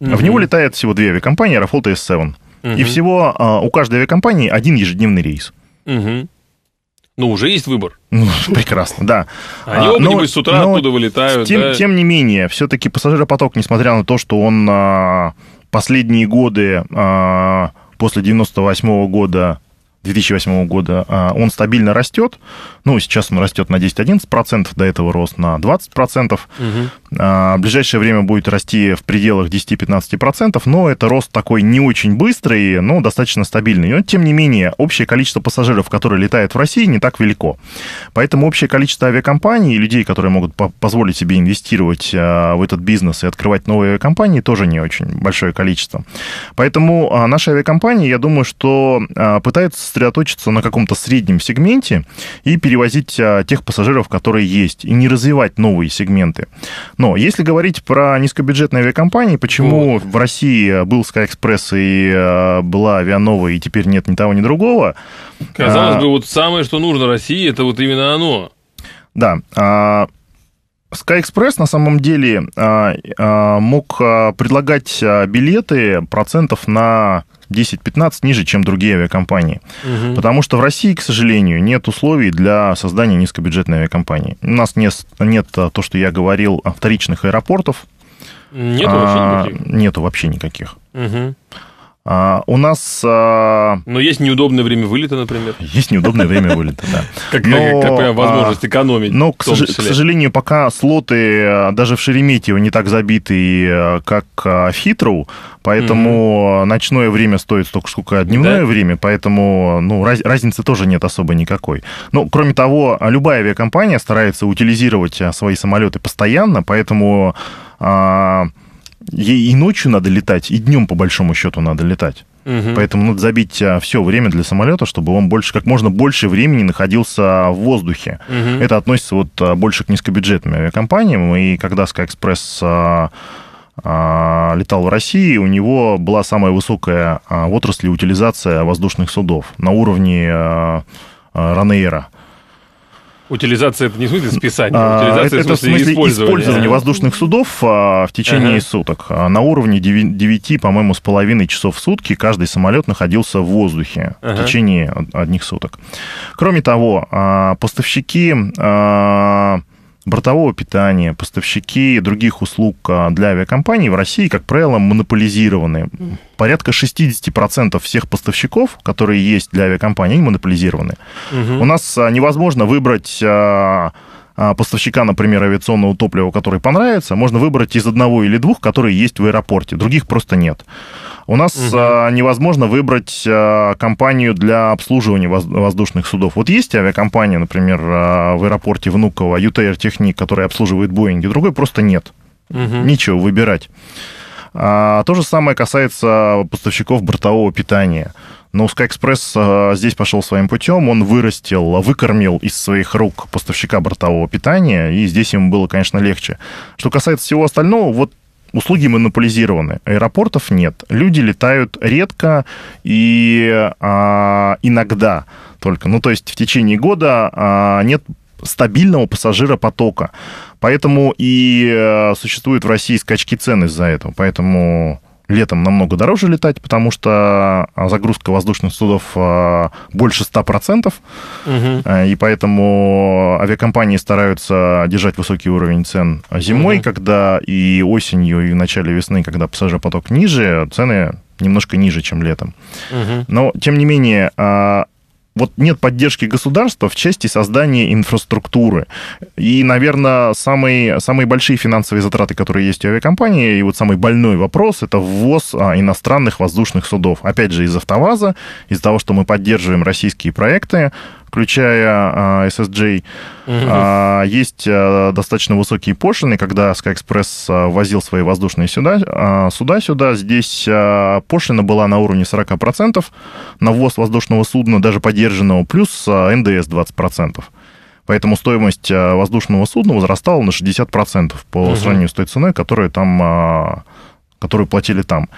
угу. в него летает всего две авиакомпании, Аэрофлот и С7. Угу. И всего а, у каждой авиакомпании один ежедневный рейс. Угу. Угу. Ну, уже есть выбор. Ну, *laughs* прекрасно, да. Они а, оба-нибудь с утра но, оттуда вылетают. Тем, да? тем не менее, все-таки пассажиропоток, несмотря на то, что он а, последние годы а, после 98 -го года 2008 года, а, он стабильно растет. Ну, сейчас он растет на 10-11%, до этого рост на 20%. Угу. А, в ближайшее время будет расти в пределах 10-15%, но это рост такой не очень быстрый, но достаточно стабильный. Но, тем не менее, общее количество пассажиров, которые летают в России, не так велико. Поэтому общее количество авиакомпаний и людей, которые могут позволить себе инвестировать а, в этот бизнес и открывать новые авиакомпании, тоже не очень большое количество. Поэтому наши авиакомпании, я думаю, что пытаются сосредоточиться на каком-то среднем сегменте и перевозить а, тех пассажиров, которые есть, и не развивать новые сегменты. Но если говорить про низкобюджетные авиакомпании, почему вот. в России был SkyExpress и а, была Авианова, и теперь нет ни того, ни другого... Казалось а... бы, вот самое, что нужно России, это вот именно оно. Да. А... SkyExpress на самом деле а, мог предлагать билеты процентов на 10-15 ниже, чем другие авиакомпании. Угу. Потому что в России, к сожалению, нет условий для создания низкобюджетной авиакомпании. У нас нет, нет а, то, что я говорил, вторичных аэропортов. Нету вообще а, никаких? Нету вообще никаких. Угу. А, у нас... А... Но есть неудобное время вылета, например. Есть неудобное время вылета, да. *laughs* Как, а, возможность экономить. Но, ну, к, сожалению, пока слоты а, даже в Шереметьево не так забиты, а, как в Хитру, поэтому ночное время стоит столько, сколько дневное время, поэтому ну, разницы тоже нет особо никакой. Ну, кроме того, любая авиакомпания старается утилизировать свои самолеты постоянно, поэтому ей и ночью надо летать, и днем, по большому счету, надо летать. Угу. Поэтому надо забить а, все время для самолета, чтобы он больше, как можно больше времени находился в воздухе. Угу. Это относится вот а, больше к низкобюджетным авиакомпаниям. И когда SkyExpress а, летал в России, у него была самая высокая в отрасли утилизация воздушных судов на уровне Ранейра. Утилизация это не в смысле списания, а, утилизация это, в смысле, в смысле использования. использование воздушных судов а, в течение ага. суток. А, на уровне 9, 9, по-моему, с половиной часов в сутки каждый самолет находился в воздухе ага. в течение одних суток. Кроме того, а, поставщики... А, бортового питания, поставщики других услуг а, для авиакомпаний в России, как правило, монополизированы. Порядка 60% всех поставщиков, которые есть для авиакомпаний, они монополизированы. Угу. У нас а, невозможно выбрать а, а, поставщика, например, авиационного топлива, который понравится, можно выбрать из одного или двух, которые есть в аэропорте. Других просто нет. У нас угу. невозможно выбрать а, компанию для обслуживания воздушных судов. Вот есть авиакомпания, например, в аэропорте Внуково, UTR Техник, которая обслуживает Боинги, другой просто нет. Угу. Нечего выбирать. А, то же самое касается поставщиков бортового питания. Но Экспресс а, здесь пошел своим путем. Он вырастил, выкормил из своих рук поставщика бортового питания, и здесь ему было, конечно, легче. Что касается всего остального, вот услуги монополизированы, аэропортов нет, люди летают редко и а, иногда только. Ну, то есть в течение года а, нет стабильного пассажиропотока. потока. Поэтому и э, существуют в России скачки цен из-за этого. Поэтому летом намного дороже летать, потому что э, загрузка воздушных судов э, больше 100%, угу. и поэтому авиакомпании стараются держать высокий уровень цен зимой, угу. когда и осенью, и в начале весны, когда пассажиропоток ниже, цены немножко ниже, чем летом. Угу. Но, тем не менее, вот нет поддержки государства в части создания инфраструктуры. И, наверное, самые, самые большие финансовые затраты, которые есть у авиакомпании, и вот самый больной вопрос, это ввоз а, иностранных воздушных судов. Опять же, из автоваза, из-за того, что мы поддерживаем российские проекты, включая а, SSJ, угу. А, есть а, достаточно высокие пошлины, когда Скайэкспресс возил свои воздушные сюда, суда-сюда. Здесь пошлина была на уровне 40% на ввоз воздушного судна, даже поддержанного, плюс НДС 20%. Поэтому стоимость воздушного судна возрастала на 60% по угу. сравнению с той ценой, которую, там, которую платили там.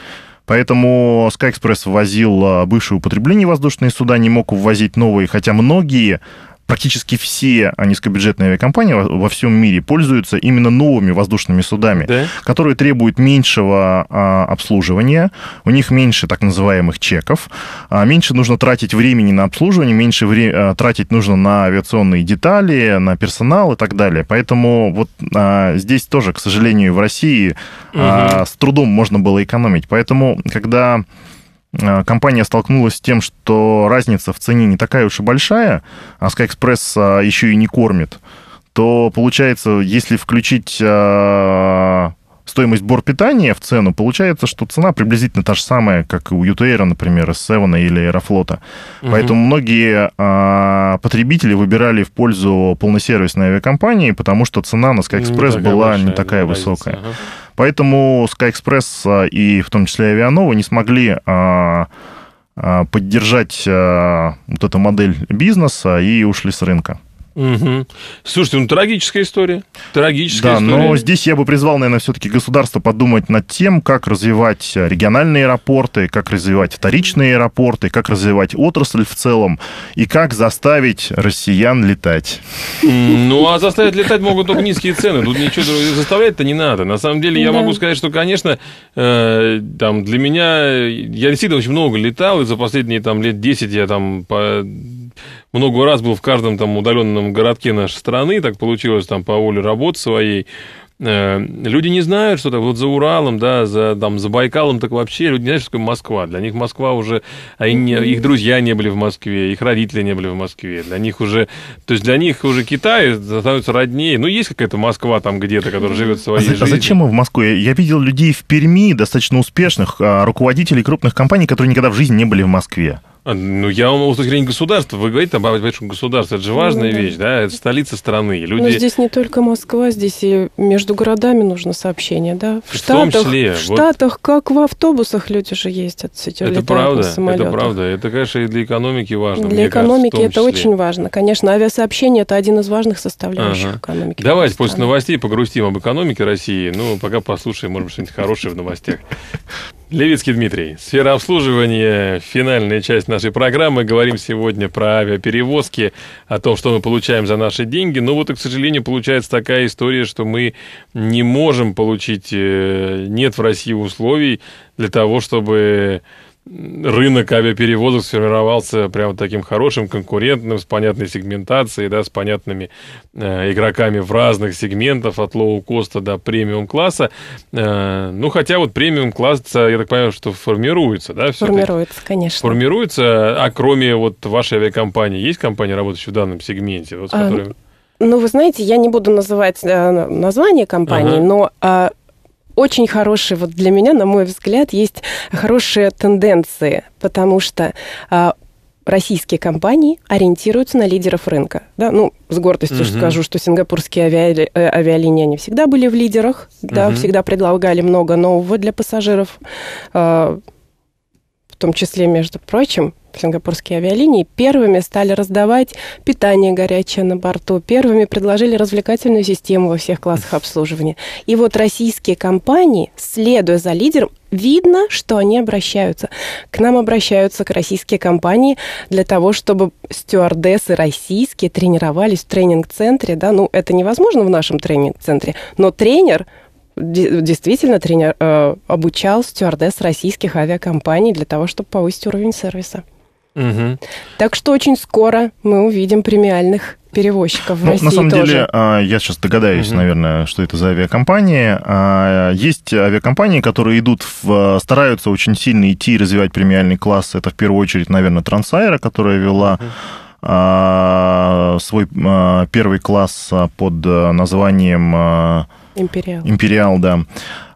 Поэтому Skyexpress ввозил а, бывшее употребление воздушные суда, не мог ввозить новые, хотя многие практически все низкобюджетные авиакомпании во всем мире пользуются именно новыми воздушными судами, да? которые требуют меньшего а, обслуживания, у них меньше так называемых чеков, а, меньше нужно тратить времени на обслуживание, меньше вре- а, тратить нужно на авиационные детали, на персонал и так далее. Поэтому вот а, здесь тоже, к сожалению, в России угу. а, с трудом можно было экономить. Поэтому, когда Э, компания столкнулась с тем, что разница в цене не такая уж и большая, а SkyExpress э, еще и не кормит, то получается, если включить э, стоимость бортпитания в цену, получается, что цена приблизительно та же самая, как и у UTR, например, S7 или Аэрофлота. Угу. Поэтому многие а, потребители выбирали в пользу полносервисной авиакомпании, потому что цена на SkyExpress не была большая, не такая не высокая. Ага. Поэтому SkyExpress а, и в том числе Авианова не смогли... А, а поддержать а, вот эту модель бизнеса и ушли с рынка. Угу. Слушайте, ну трагическая история. Трагическая да, история. но здесь я бы призвал, наверное, все-таки государство подумать над тем, как развивать э, региональные аэропорты, как развивать вторичные аэропорты, как развивать отрасль в целом и как заставить россиян летать. Ну, а заставить *laughs* летать могут только низкие цены. Тут ничего заставлять-то не надо. На самом деле, я могу сказать, что, конечно, э, там для меня... Я действительно очень много летал, и за последние там лет 10 я там много раз был в каждом там удаленном городке нашей страны, так получилось там по воле работы своей, э, люди не знают, что такое вот за Уралом, да, за, там, за Байкалом, так вообще люди не знают, что такое Москва. Для них Москва уже, они, а их друзья не были в Москве, их родители не были в Москве. Для них уже, то есть для них уже Китай становится роднее. Ну, есть какая-то Москва там где-то, которая живет а своей а, жизнью. А зачем мы в Москву? Я видел людей в Перми, достаточно успешных, а, руководителей крупных компаний, которые никогда в жизни не были в Москве. А, ну, я вам с точки зрения государства. Вы говорите об большом государстве. Это же ну важная ну, да. вещь, да? Это столица страны. Люди... Но здесь не только Москва, здесь и между городами нужно сообщение, да? В, в Штатах, том числе. В Штатах, вот... как в автобусах люди же ездят, летают это правда, Это правда. Это, конечно, и для экономики важно. Для экономики кажется, это очень важно. Конечно, авиасообщение – это один из важных составляющих ага. экономики. Давайте после новостей погрустим об экономике России. Ну, пока послушаем, может быть, что-нибудь хорошее в новостях. Левицкий Дмитрий, сфера обслуживания, финальная часть нашей программы. Говорим сегодня про авиаперевозки, о том, что мы получаем за наши деньги. Но вот, к сожалению, получается такая история, что мы не можем получить, э, нет в России условий для того, чтобы рынок авиаперевозок сформировался прямо таким хорошим, конкурентным, с понятной сегментацией, да, с понятными э, игроками в разных сегментах, от лоу-коста до премиум-класса. Э, ну, хотя вот премиум-класс, я так понимаю, что формируется, да? Все формируется, конечно. Формируется, а кроме вот вашей авиакомпании, есть компания, работающая в данном сегменте? Вот, с а, ну, ну, вы знаете, я не буду называть э, название компании, ага. но... Э, очень хорошие, вот для меня, на мой взгляд, есть хорошие тенденции, потому что а, российские компании ориентируются на лидеров рынка. Да, ну, с гордостью uh-huh. скажу, что сингапурские авиали, э, авиалинии, они всегда были в лидерах, uh-huh. да, всегда предлагали много нового для пассажиров. А, том числе, между прочим, сингапурские авиалинии первыми стали раздавать питание горячее на борту, первыми предложили развлекательную систему во всех классах обслуживания. И вот российские компании, следуя за лидером, видно, что они обращаются. К нам обращаются к российские компании для того, чтобы стюардессы российские тренировались в тренинг-центре. Да? Ну, это невозможно в нашем тренинг-центре, но тренер – действительно тренер, э, обучал стюардесс российских авиакомпаний для того, чтобы повысить уровень сервиса. Угу. Так что очень скоро мы увидим премиальных перевозчиков ну, России На самом тоже. деле, а, я сейчас догадаюсь, угу. наверное, что это за авиакомпании. А, есть авиакомпании, которые идут, в, э, стараются очень сильно идти и развивать премиальный класс. Это в первую очередь, наверное, Трансайра, которая вела... Угу свой первый класс под э, названием Империал. Империал, да.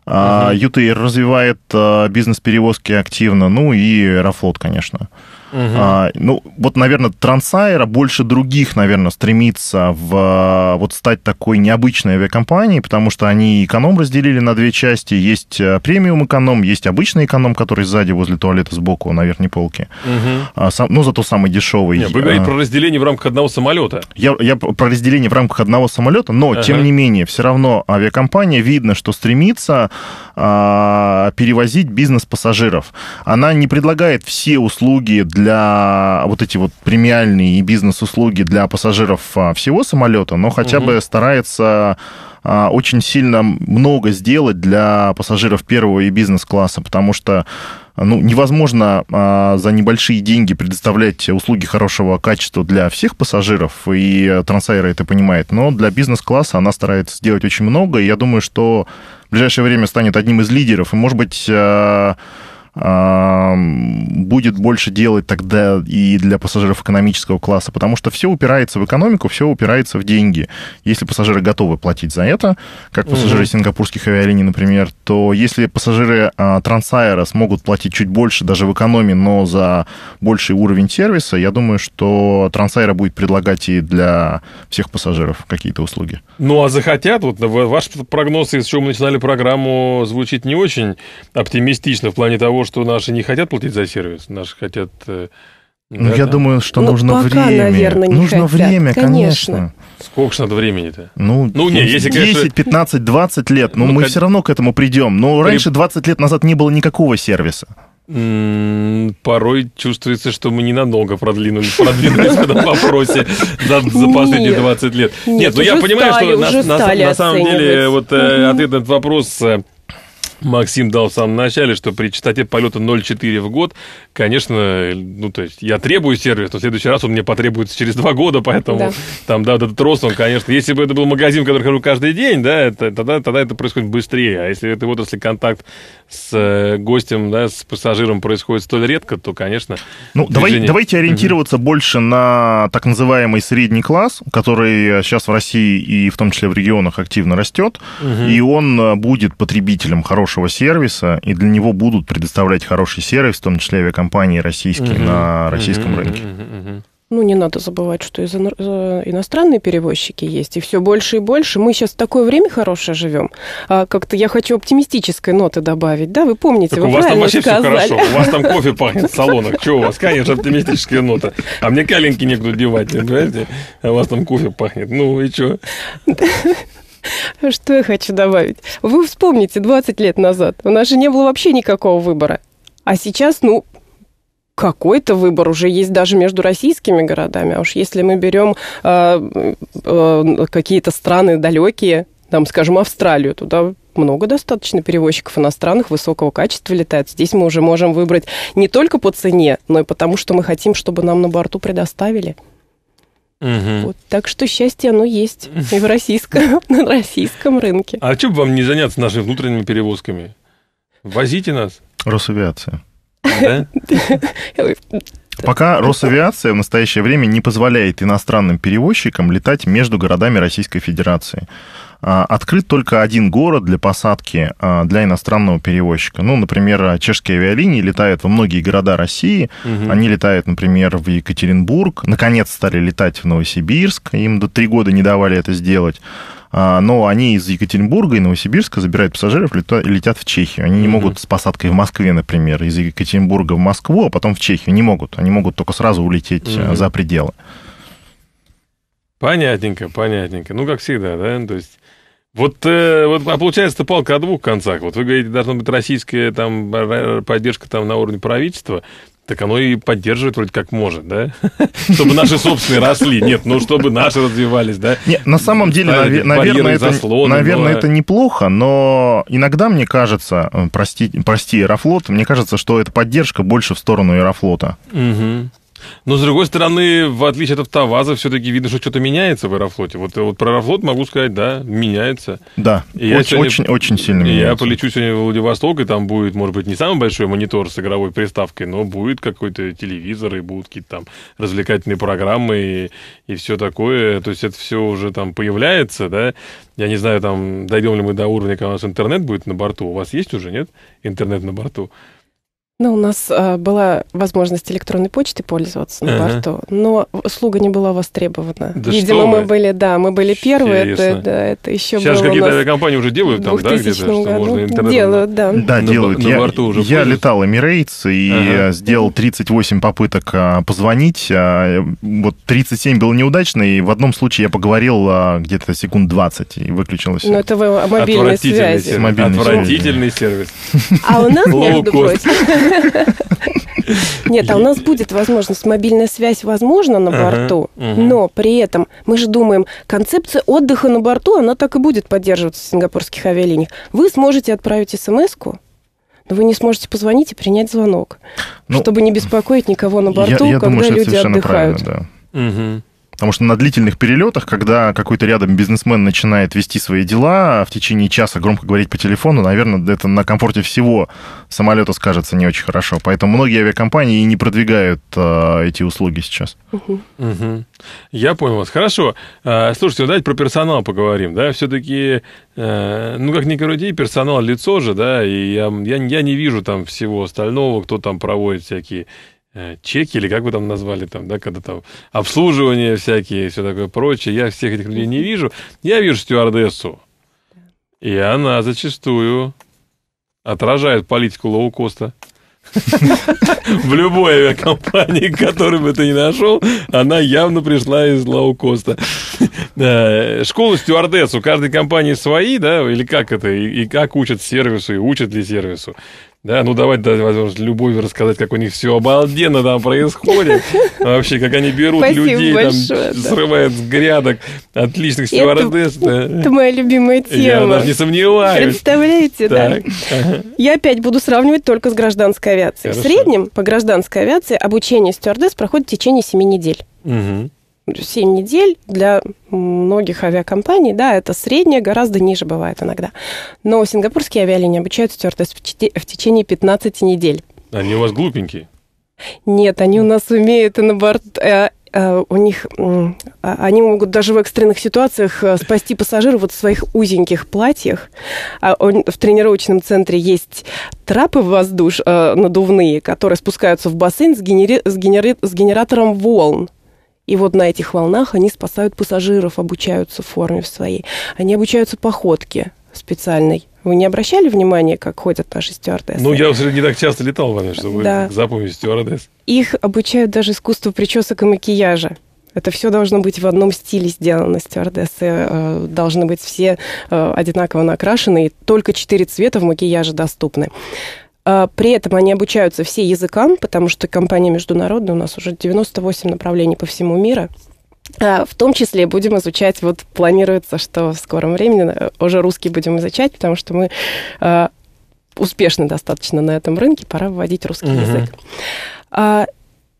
Uh-huh. развивает а, бизнес-перевозки активно, ну и Аэрофлот, конечно. uh Угу. А, ну, вот, наверное, Трансайра больше других, наверное, стремится в, а, вот стать такой необычной авиакомпанией, потому что они эконом разделили на две части. Есть э, премиум эконом, есть обычный эконом, который сзади возле туалета сбоку на верхней полке. Угу. А, сам, ну, зато самый дешевый. Нет, вы говорите а. про разделение в рамках одного самолета. Я, я про разделение в рамках одного самолета, но, ага. тем не менее, все равно авиакомпания, видно, что стремится а, перевозить бизнес пассажиров. Она не предлагает все услуги для для вот эти вот премиальные и бизнес-услуги для пассажиров а, всего самолета, но хотя угу. бы старается а, очень сильно много сделать для пассажиров первого и бизнес-класса, потому что ну, невозможно а, за небольшие деньги предоставлять услуги хорошего качества для всех пассажиров, и Трансайра это понимает, но для бизнес-класса она старается сделать очень много, и я думаю, что в ближайшее время станет одним из лидеров, и, может быть, а, будет больше делать тогда и для пассажиров экономического класса, потому что все упирается в экономику, все упирается в деньги. Если пассажиры готовы платить за это, как пассажиры угу. сингапурских авиалиний, например, то если пассажиры а, Трансайра смогут платить чуть больше даже в экономии, но за больший уровень сервиса, я думаю, что Трансайра будет предлагать и для всех пассажиров какие-то услуги. Ну, а захотят, вот ваш прогноз, из чего мы начинали программу, звучит не очень оптимистично в плане того, что наши не хотят платить за сервис, наши хотят... Э, ну, да, я да. думаю, что ну, нужно пока, время. Наверное, не нужно хотят. время, конечно. конечно. Сколько же надо времени-то? Ну, ну не, если, 10, конечно... 15, 20 лет. Но ну, ну, мы как... все равно к этому придем. Но При... раньше 20 лет назад не было никакого сервиса. Порой чувствуется, что мы ненадолго продвинулись, продвинулись в этом вопросе за, за последние нет, 20 лет. Нет, нет ну я понимаю, стали, что на, на, на самом деле э, вот э, ответ на этот вопрос э, Максим дал в самом начале, что при частоте полета 0,4 в год, конечно, ну, то есть я требую сервис, но в следующий раз он мне потребуется через два года, поэтому да. там, да, вот этот рост, он, конечно, если бы это был магазин, в который хожу каждый день, да, это, тогда, тогда это происходит быстрее, а если это в отрасли контакт с э, гостем, да, с пассажиром происходит столь редко, то, конечно... Ну, движение... давай, давайте ориентироваться mm-hmm. больше на так называемый средний класс, который сейчас э, в России и в том числе в регионах активно растет, mm-hmm. и он э, будет потребителем хорошего сервиса, и для него будут предоставлять хороший сервис, в том числе авиакомпании российские mm-hmm. на российском рынке. Ну, не надо забывать, что и иностранные перевозчики есть, и все больше и больше. Мы сейчас в такое время хорошее живем. А как-то я хочу оптимистической ноты добавить, да? Вы помните, так вы у вас там вообще сказали. все хорошо. У вас там *laughs* кофе пахнет в салонах. Чего у вас, конечно, оптимистическая нота. А мне каленки некуда девать, понимаете? А у вас там кофе пахнет. Ну и что? Что я хочу добавить? Вы вспомните 20 лет назад. У нас же не было вообще никакого выбора. А сейчас, ну, какой-то выбор уже есть даже между российскими городами. А уж если мы берем э, э, какие-то страны далекие, там, скажем, Австралию, туда много достаточно перевозчиков иностранных высокого качества летает. Здесь мы уже можем выбрать не только по цене, но и потому, что мы хотим, чтобы нам на борту предоставили. Угу. Вот, так что счастье оно есть *laughs* и в российском, *laughs* на российском рынке. А чем вам не заняться нашими внутренними перевозками? Возите нас. Росавиация. Пока Росавиация в настоящее время не позволяет иностранным перевозчикам летать между городами Российской Федерации. А, открыт только один город для посадки а, для иностранного перевозчика. Ну, например, чешские авиалинии летают во многие города России. Угу. Они летают, например, в Екатеринбург. Наконец стали летать в Новосибирск. Им до три года не давали это сделать. А, но они из Екатеринбурга и Новосибирска забирают пассажиров, и летят в Чехию. Они не могут с посадкой в Москве, например, из Екатеринбурга в Москву, а потом в Чехию. Не могут. Они могут только сразу улететь mm за пределы. Понятненько, понятненько. Ну, как всегда, да? То есть вот, э, вот а получается палка о двух концах. Вот вы говорите, должна быть российская там, поддержка там, на уровне правительства. Так оно и поддерживает вроде как может, да? *laughs* Чтобы наши собственные росли. Нет, ну чтобы наши развивались, да? Нет, на самом деле, Ставили, наверное, это, заслоны, наверное но... Э, это неплохо, но иногда мне кажется, э, прости, прости, Аэрофлот, мне кажется, что эта поддержка больше в сторону Аэрофлота. Угу. Но, с другой стороны, в отличие от автоваза, все-таки видно, что что-то меняется в Аэрофлоте. Вот, э, вот про Аэрофлот могу сказать, да, меняется. Да, очень, очень, очень сильно меняется. Я полечу сегодня в Владивосток, и там будет, может быть, не самый большой монитор с игровой приставкой, но будет какой-то телевизор, и будут какие-то там развлекательные программы, и, и все такое. То есть это все уже там появляется, да. Я не знаю, там, дойдем ли мы до уровня, когда у нас интернет будет на борту. У вас есть уже, нет? Интернет на борту. Ну, у нас а, была возможность электронной почты пользоваться на ага. борту, но услуга не была востребована. Да Видимо, мы были, да, мы были первые. Интересно. Это, да, это еще Сейчас было какие-то авиакомпании уже делают там, да, где-то, что можно интернет. Делают, да. Да, на, делают. На, я, на борту уже я пользуюсь. летал Emirates и ага. Э, сделал 38 попыток а, позвонить. А, вот 37 было неудачно, и в одном случае я поговорил а, где-то секунд 20 и выключилось. Ну, это вы о мобильной связи. Сервис. Мобильной Отвратительный сервис. А у нас, между прочим... *laughs* Нет, а у нас будет возможность, мобильная связь возможна на борту, но при этом мы же думаем, концепция отдыха на борту, она так и будет поддерживаться в сингапурских авиалиниях. Вы сможете отправить смс но вы не сможете позвонить и принять звонок, ну, чтобы не беспокоить никого на борту, когда люди отдыхают. Угу. Потому что на длительных перелетах, когда какой-то рядом бизнесмен начинает вести свои дела, а в течение часа громко говорить по телефону, наверное, это на комфорте всего самолета скажется не очень хорошо. Поэтому многие авиакомпании и не продвигают э, эти услуги сейчас. Угу. Я понял вас. Хорошо. Э, слушайте, ну давайте про персонал поговорим. Да, все-таки, э, ну как ни крути, персонал лицо же, да, и я, я, я не вижу там всего остального, кто там проводит всякие Э, чеки, или как вы там назвали, там, да, когда там обслуживание всякие, все такое прочее, я всех этих людей не вижу. Я вижу стюардессу. И она зачастую отражает политику лоукоста. *laughs* В любой авиакомпании, которую бы ты ни нашел, она явно пришла из лоукоста. Э, школу стюардесс у каждой компании свои, да, или как это, и как учат сервису, и учат ли сервису. Да, ну давайте дать возможность любовь рассказать, как у них все обалденно там происходит. *laughs* Вообще, как они берут Спасибо людей, большое, там, да. срывают с грядок отличных стюардесс. Это, это моя любимая тема. Я даже не сомневаюсь. Представляете, так. да. Ага. Я опять буду сравнивать только с гражданской авиацией. Хорошо. В среднем по гражданской авиации обучение стюардесс проходит в течение 7 недель. Угу. 7 недель для многих авиакомпаний, да, это средняя, гораздо ниже бывает иногда. Но сингапурские авиалинии обучают стюардесс в течение 15 недель. Они у вас глупенькие. Нет, они у нас умеют и на борт... Э, э, у них э, они могут даже в экстренных ситуациях э, спасти пассажиров вот в своих узеньких платьях. А он, в тренировочном центре есть трапы воздуш э, надувные, которые спускаются в бассейн с, генери, с, генери, с генератором волн. И вот на этих волнах они спасают пассажиров, обучаются в форме в своей. Они обучаются походке специальной. Вы не обращали внимания, как ходят наши стюардессы? Ну, я уже не так часто летал, Ваня, чтобы да. запомнить стюардесс. Их обучают даже искусству причесок и макияжа. Это все должно быть в одном стиле сделано. Стюардессы э, должны быть все э, одинаково накрашены, и только четыре цвета в макияже доступны. А, при этом они обучаются все языкам, потому что компания международная, у нас уже 98 направлений по всему миру. А, в том числе будем изучать, вот планируется, что в скором времени э, уже русский будем изучать, потому что мы а, успешны достаточно на этом рынке, пора вводить русский угу. язык.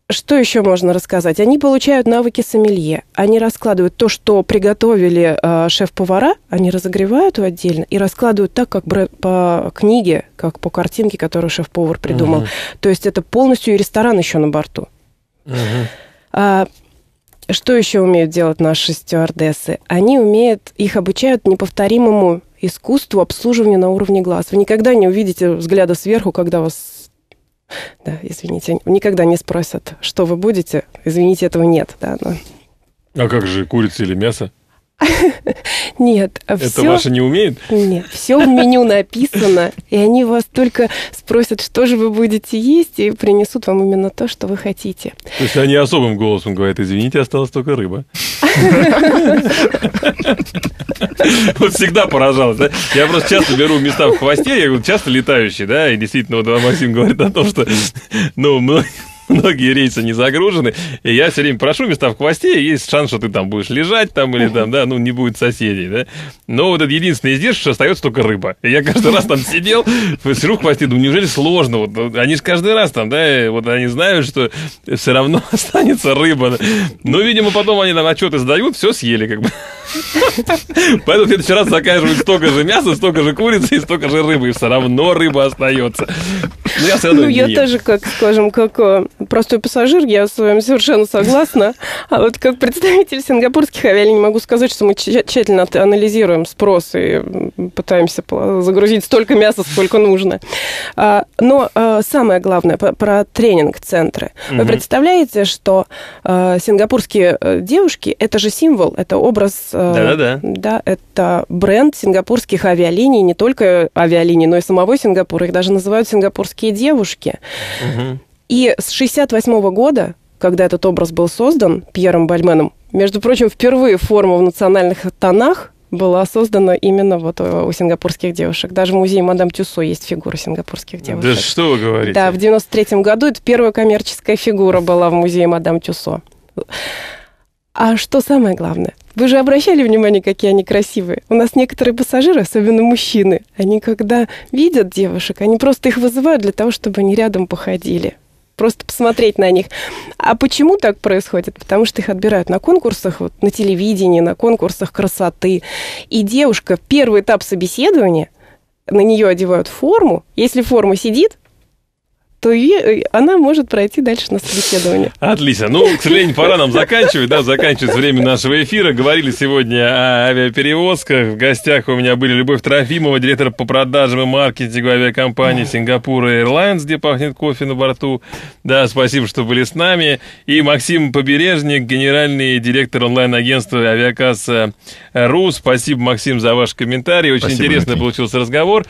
Что еще можно рассказать? Они получают навыки сомелье. Они раскладывают то, что приготовили э, шеф-повара, они разогревают его отдельно и раскладывают так, как по книге, как по картинке, которую шеф-повар придумал. Угу. То есть это полностью и ресторан еще на борту. Угу. А, что еще умеют делать наши стюардессы? Они умеют, их обучают неповторимому искусству обслуживания на уровне глаз. Вы никогда не увидите взгляда сверху, когда вас да, извините, никогда не спросят, что вы будете, извините, этого нет, да. Но... А как же курица или мясо? *laughs* Нет, а Это все... ваши не умеют? Нет, все в меню написано, и они вас только спросят, что же вы будете есть, и принесут вам именно то, что вы хотите. То есть они особым голосом говорят, извините, осталась только рыба. *laughs* Вот всегда поражалось, да? Я просто часто беру места в хвосте, я часто летающий, да, и действительно, вот Максим говорит о том, что, ну, многие *laughs* многие рейсы не загружены, и я все время прошу места в хвосте, и есть шанс, что ты там будешь лежать там или там, да, ну, не будет соседей, да. Но вот это единственное издержка, что остается только рыба. И я каждый раз там сидел, сижу в хвосте, думаю, неужели сложно? Вот они же каждый раз там, да, вот они знают, что все равно *laughs* останется рыба. Но, ну, видимо, потом они нам отчеты сдают, все съели как бы. *laughs* Поэтому в следующий раз заказывают столько же мяса, столько же курицы и столько же рыбы. И все равно рыба остается. Но ну, я все равно ну, я ем. тоже, как, скажем, как э, простой пассажир, я с вами совершенно согласна. А вот как представитель сингапурских авиалиний могу сказать, что мы тщательно анализируем спрос и пытаемся загрузить столько мяса, сколько нужно. А, но э, самое главное про тренинг-центры. Вы представляете, что э, сингапурские девушки – это же символ, это образ да-да-да. Э, да, это бренд сингапурских авиалиний, не только авиалиний, но и самого Сингапура. Их даже называют сингапурские девушки. Угу. И с 68 года, когда этот образ был создан Пьером Бальменом, между прочим, впервые форма в национальных тонах была создана именно вот э, у сингапурских девушек. Даже в музее Мадам Тюсо есть фигура сингапурских девушек. Да что вы говорите? Да, в 93 году это первая коммерческая фигура была в музее Мадам Тюсо. А что самое главное? Вы же обращали внимание, какие они красивые. У нас некоторые пассажиры, особенно мужчины, они когда видят девушек, они просто их вызывают для того, чтобы они рядом походили. Просто посмотреть на них. А почему так происходит? Потому что их отбирают на конкурсах, вот, на телевидении, на конкурсах красоты. И девушка, первый этап собеседования, на нее одевают форму. Если форма сидит, то э, она может пройти дальше на собеседование. Отлично. Ну, к сожалению, пора нам заканчивать, да, заканчивать время нашего эфира. Говорили сегодня о авиаперевозках. В гостях у меня были Любовь Трофимова, директор по продажам и маркетингу авиакомпании Сингапура Airlines, где пахнет кофе на борту. Да, спасибо, что были с нами. И Максим Побережник, генеральный директор онлайн-агентства авиакасса РУ. Спасибо, Максим, за ваш комментарий. Очень интересный получился разговор.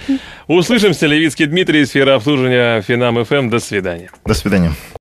Услышимся. Левицкий Дмитрий, сфера обслуживания Финам ФМ всем до свидания. До свидания.